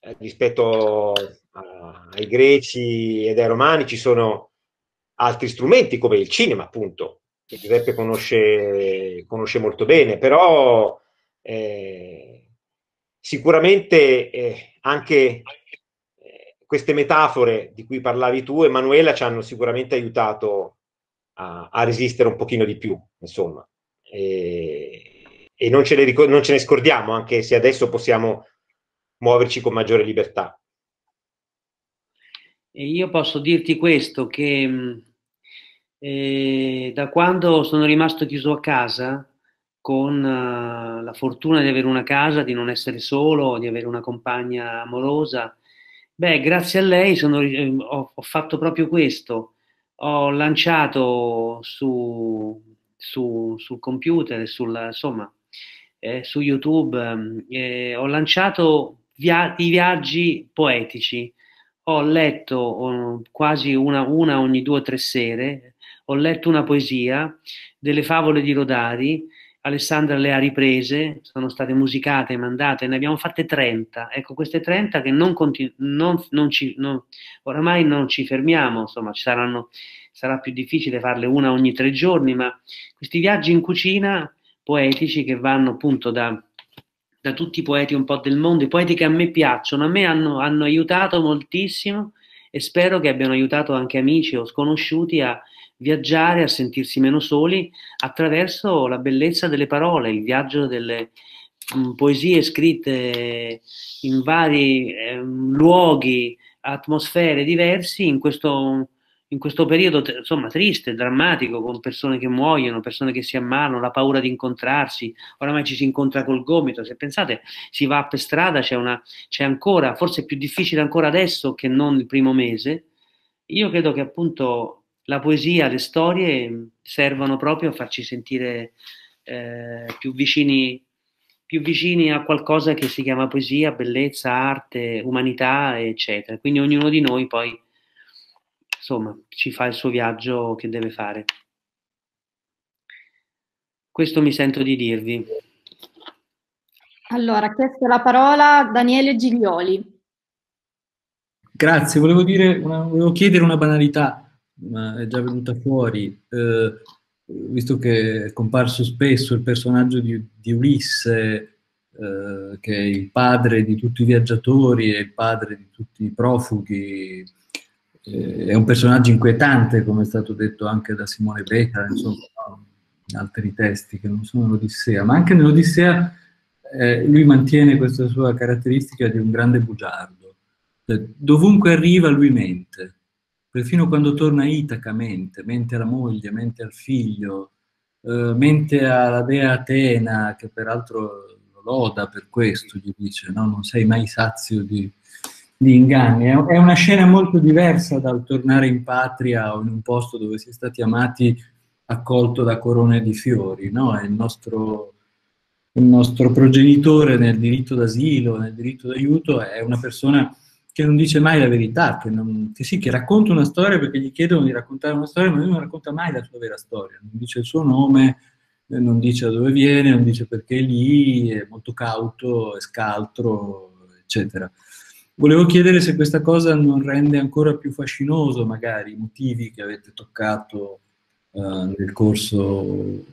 eh, rispetto a, ai greci ed ai romani ci sono altri strumenti come il cinema, appunto, che Giuseppe conosce, conosce molto bene, però eh, sicuramente eh, anche eh, queste metafore di cui parlavi tu, Emanuela, ci hanno sicuramente aiutato a, a resistere un pochino di più, insomma. E, e non, ce le, non ce ne scordiamo, anche se adesso possiamo muoverci con maggiore libertà. E io posso dirti questo, che mm, eh, da quando sono rimasto chiuso a casa, con eh, la fortuna di avere una casa, di non essere solo, di avere una compagna amorosa, beh, grazie a lei sono, eh, ho, ho, fatto proprio questo. Ho lanciato su, su, sul computer, sul, insomma, eh, su YouTube, eh, ho lanciato via- i viaggi poetici. Ho letto ho, um, quasi una, una ogni due o tre sere, ho letto una poesia delle favole di Rodari, Alessandra le ha riprese, sono state musicate, mandate, ne abbiamo fatte 30. Ecco, queste 30 che non, continu- non, non ci, non, oramai non ci fermiamo, insomma, ci saranno, sarà più difficile farle una ogni tre giorni, ma questi viaggi in cucina poetici che vanno appunto da da tutti i poeti un po' del mondo, i poeti che a me piacciono, a me hanno, hanno aiutato moltissimo e spero che abbiano aiutato anche amici o sconosciuti a viaggiare, a sentirsi meno soli attraverso la bellezza delle parole, il viaggio delle mh, mm, poesie scritte in vari eh, luoghi, atmosfere diversi in questo in questo periodo insomma triste, drammatico, con persone che muoiono, persone che si ammalano, la paura di incontrarsi, oramai ci si incontra col gomito, se pensate si va per strada, c'è, una, c'è ancora, forse più difficile ancora adesso che non il primo mese, io credo che appunto la poesia, le storie servano proprio a farci sentire eh, più, vicini, più vicini a qualcosa che si chiama poesia, bellezza, arte, umanità, eccetera. Quindi ognuno di noi poi insomma, ci fa il suo viaggio che deve fare. Questo mi sento di dirvi. Allora, ha chiesto la parola Daniele Giglioli. Grazie, volevo, dire, volevo chiedere una banalità, ma è già venuta fuori. Eh, visto che è comparso spesso il personaggio di, di Ulisse, eh, che è il padre di tutti i viaggiatori e il padre di tutti i profughi eh, è un personaggio inquietante, come è stato detto anche da Simone Becca, insomma, in altri testi che non sono l'Odissea, ma anche nell'Odissea eh, lui mantiene questa sua caratteristica di un grande bugiardo. Cioè, dovunque arriva lui mente, perfino quando torna a Itaca mente, mente alla moglie, mente al figlio, eh, mente alla dea Atena, che peraltro lo loda per questo, gli dice, no? non sei mai sazio di di inganni. È una scena molto diversa dal tornare in patria o in un posto dove si è stati amati accolto da corone di fiori. No? È il nostro, il nostro progenitore nel diritto d'asilo, nel diritto d'aiuto, è una persona che non dice mai la verità, che, non, che, sì, che racconta una storia perché gli chiedono di raccontare una storia, ma lui non racconta mai la sua vera storia, non dice il suo nome, eh, non dice da dove viene, non dice perché è lì, è molto cauto, è scaltro, eccetera. Volevo chiedere se questa cosa non rende ancora più fascinoso magari i motivi che avete toccato eh, nel corso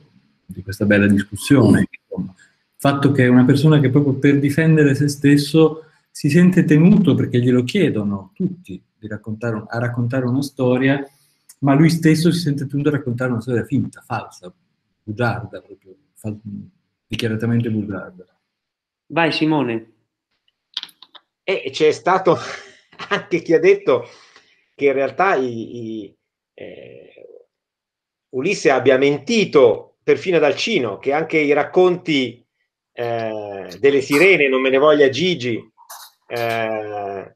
di questa bella discussione. Il fatto che una persona che proprio per difendere se stesso si sente tenuto perché glielo chiedono tutti raccontare, a raccontare una storia, ma lui stesso si sente tenuto a raccontare una storia finta, falsa, bugiarda, proprio, fal- dichiaratamente bugiarda. Vai Simone. E c'è stato anche chi ha detto che in realtà i, i, eh, Ulisse abbia mentito perfino ad Alcino, che anche i racconti eh, delle sirene, non me ne voglia Gigi, eh,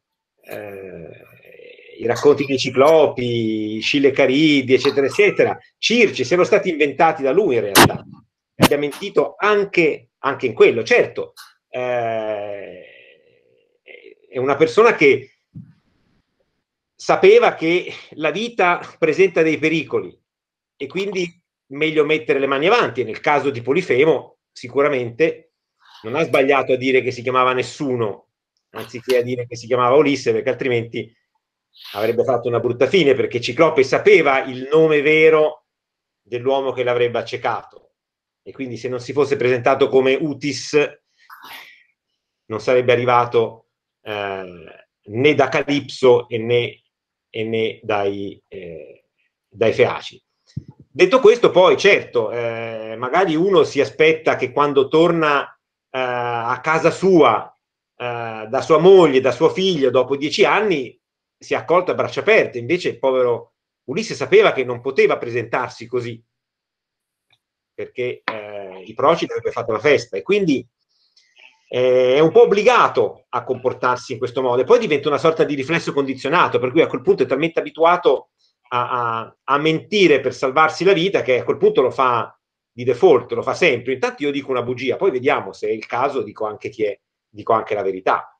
eh i racconti dei ciclopi, Scille Caridi, eccetera, eccetera, Circe, siano stati inventati da lui in realtà. Abbia mentito anche, anche in quello. Certo, eh, è una persona che sapeva che la vita presenta dei pericoli e quindi meglio mettere le mani avanti. nel caso di Polifemo, sicuramente non ha sbagliato a dire che si chiamava nessuno, anziché a dire che si chiamava Ulisse, perché altrimenti avrebbe fatto una brutta fine, perché Ciclope sapeva il nome vero dell'uomo che l'avrebbe accecato. E quindi se non si fosse presentato come Utis, non sarebbe arrivato eh, né da Calipso e né, e né dai, eh, dai, Feaci. Detto questo, poi certo, eh, magari uno si aspetta che quando torna eh, a casa sua, eh, da sua moglie, da suo figlio, dopo dieci anni, sia accolto a braccia aperte. Invece il povero Ulisse sapeva che non poteva presentarsi così, perché eh, i proci avrebbero fatto la festa e quindi eh, è un po' obbligato a comportarsi in questo modo e poi diventa una sorta di riflesso condizionato, per cui a quel punto è talmente abituato a, a, a mentire per salvarsi la vita che a quel punto lo fa di default, lo fa sempre. Intanto io dico una bugia, poi vediamo se è il caso, dico anche chi è, dico anche la verità.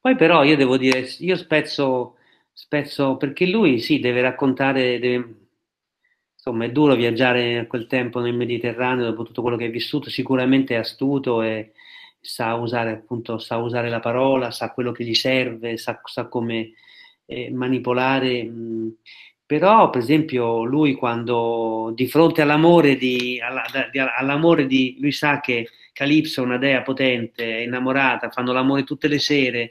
Poi però io devo dire, io spesso, spezzo perché lui sì, deve raccontare, deve, insomma, è duro viaggiare a quel tempo nel Mediterraneo dopo tutto quello che hai vissuto. Sicuramente è astuto e sa usare, appunto, sa usare la parola, sa quello che gli serve, sa, sa come eh, manipolare. Mm. però per esempio lui quando di fronte all'amore di, alla, di, all'amore di lui sa che Calipso è una dea potente, è innamorata, fanno l'amore tutte le sere,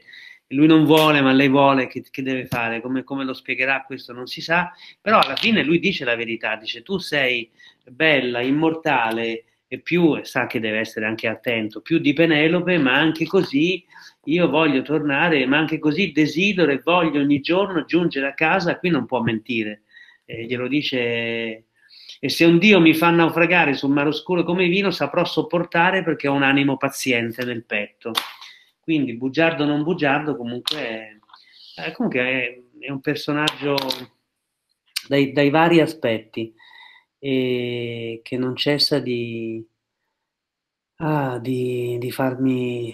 lui non vuole, ma lei vuole, che, che deve fare? Come, come, lo spiegherà questo non si sa, però alla fine lui dice la verità, dice tu sei bella, immortale e più, sa che deve essere anche attento, più di Penelope, ma anche così io voglio tornare, ma anche così desidero e voglio ogni giorno giungere a casa, qui non può mentire, eh, glielo dice... E se un Dio mi fa naufragare sul mare oscuro come vino, saprò sopportare perché ho un animo paziente nel petto. Quindi bugiardo o non bugiardo comunque è, eh, comunque è, è un personaggio dai, dai, vari aspetti e che non cessa di, ah, di, di farmi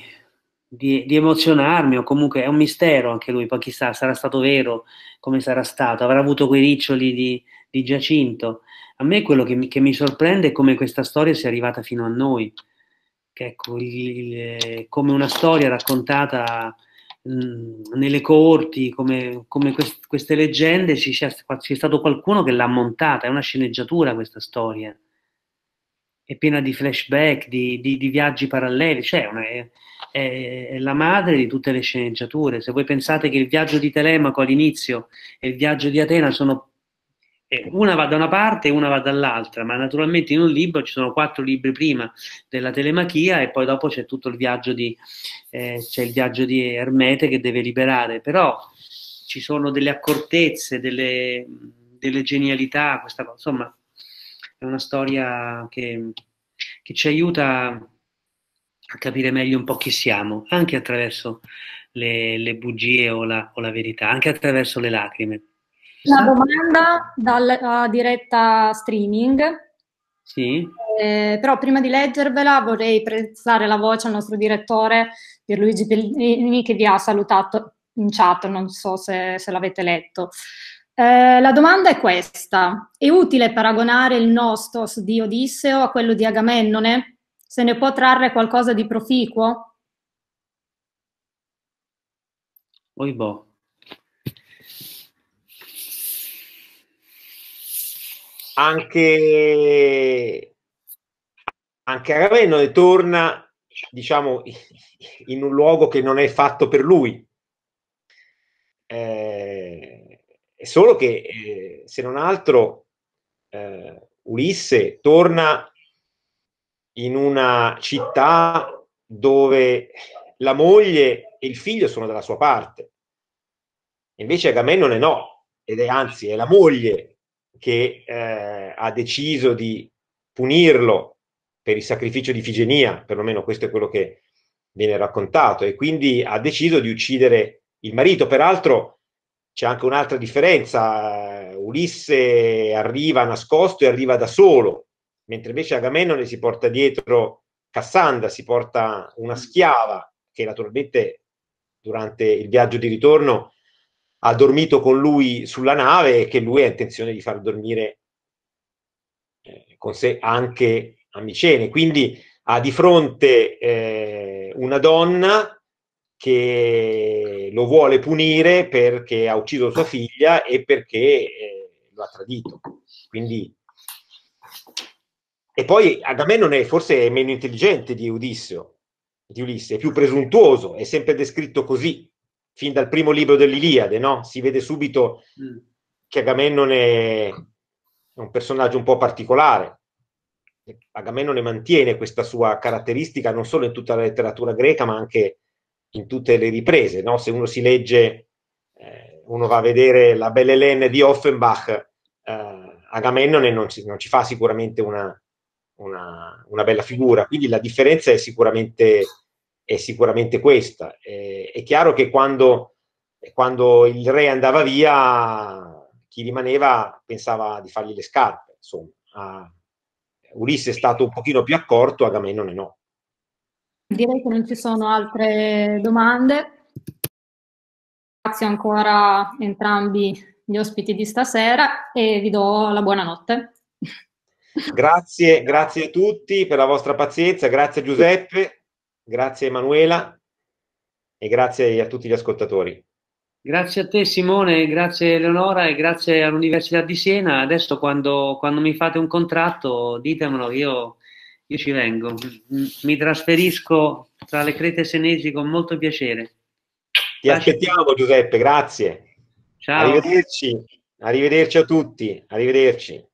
di, di, emozionarmi o comunque è un mistero anche lui, poi chissà, sarà stato vero come sarà stato, avrà avuto quei riccioli di, di Giacinto. A me quello che mi, che mi sorprende è come questa storia sia arrivata fino a noi, che ecco, eh, come una storia raccontata mh, nelle coorti, come, come quest, queste leggende, ci, sia, c'è stato qualcuno che l'ha montata, è una sceneggiatura questa storia è piena di flashback, di, di, di viaggi paralleli, cioè una, è, è, è, la madre di tutte le sceneggiature. Se voi pensate che il viaggio di Telemaco all'inizio e il viaggio di Atena sono una va da una parte e una va dall'altra, ma naturalmente in un libro ci sono quattro libri prima della telemachia e poi dopo c'è tutto il viaggio di, eh, c'è il viaggio di Ermete che deve liberare, però ci sono delle accortezze, delle, delle genialità, questa, insomma è una storia che, che ci aiuta a capire meglio un po' chi siamo, anche attraverso le, le bugie o la, o la verità, anche attraverso le lacrime. Una domanda dalla diretta streaming. Sì. Eh, però prima di leggervela vorrei prestare la voce al nostro direttore Pierluigi Pellini che vi ha salutato in chat, non so se, se l'avete letto. Eh, la domanda è questa, è utile paragonare il nostos di Odisseo a quello di Agamennone? Se ne può trarre qualcosa di proficuo? Oibò. Boh. anche, anche a torna diciamo in un luogo che non è fatto per lui. Eh, solo che eh, se non altro eh, Ulisse torna in una città dove la moglie e il figlio sono dalla sua parte. Invece Agamennone no, ed è anzi è la moglie che eh, ha deciso di punirlo per il sacrificio di Ifigenia, perlomeno questo è quello che viene raccontato, e quindi ha deciso di uccidere il marito. Peraltro c'è anche un'altra differenza, Ulisse arriva nascosto e arriva da solo, mentre invece Agamennone si porta dietro Cassandra, si porta una mm. schiava che naturalmente durante il viaggio di ritorno ha dormito con lui sulla nave e che lui ha intenzione di far dormire eh, con sé anche a Micene. Quindi ha di fronte eh, una donna che lo vuole punire perché ha ucciso sua figlia e perché eh, lo ha tradito. Quindi... E poi Agamennone forse meno intelligente di Odisseo, di Ulisse, è più presuntuoso, è sempre descritto così fin dal primo libro dell'Iliade, no? si vede subito mm. che Agamennone è un personaggio un po' particolare. Agamennone mantiene questa sua caratteristica non solo in tutta la letteratura greca, ma anche in tutte le riprese. No? Se uno si legge, eh, uno va a vedere la Belle Helene di Offenbach, eh, Agamennone non, ci, non ci fa sicuramente una, una, una bella figura. Quindi la differenza è sicuramente è sicuramente questa. Eh, è chiaro che quando, quando, il re andava via, chi rimaneva pensava di fargli le scarpe, insomma. Ah, Ulisse è stato un pochino più accorto, Agamennone no. Direi che non ci sono altre domande. Grazie ancora a entrambi gli ospiti di stasera e vi do la buonanotte. Grazie, grazie a tutti per la vostra pazienza, grazie a Giuseppe. Grazie Emanuela e grazie a tutti gli ascoltatori. Grazie a te Simone, grazie Eleonora e grazie all'Università di Siena. Adesso quando, quando mi fate un contratto ditemelo, io, io ci vengo. Mi trasferisco tra le crete senesi con molto piacere. Ti Pace. aspettiamo Giuseppe, grazie. Ciao. Arrivederci, arrivederci a tutti, arrivederci.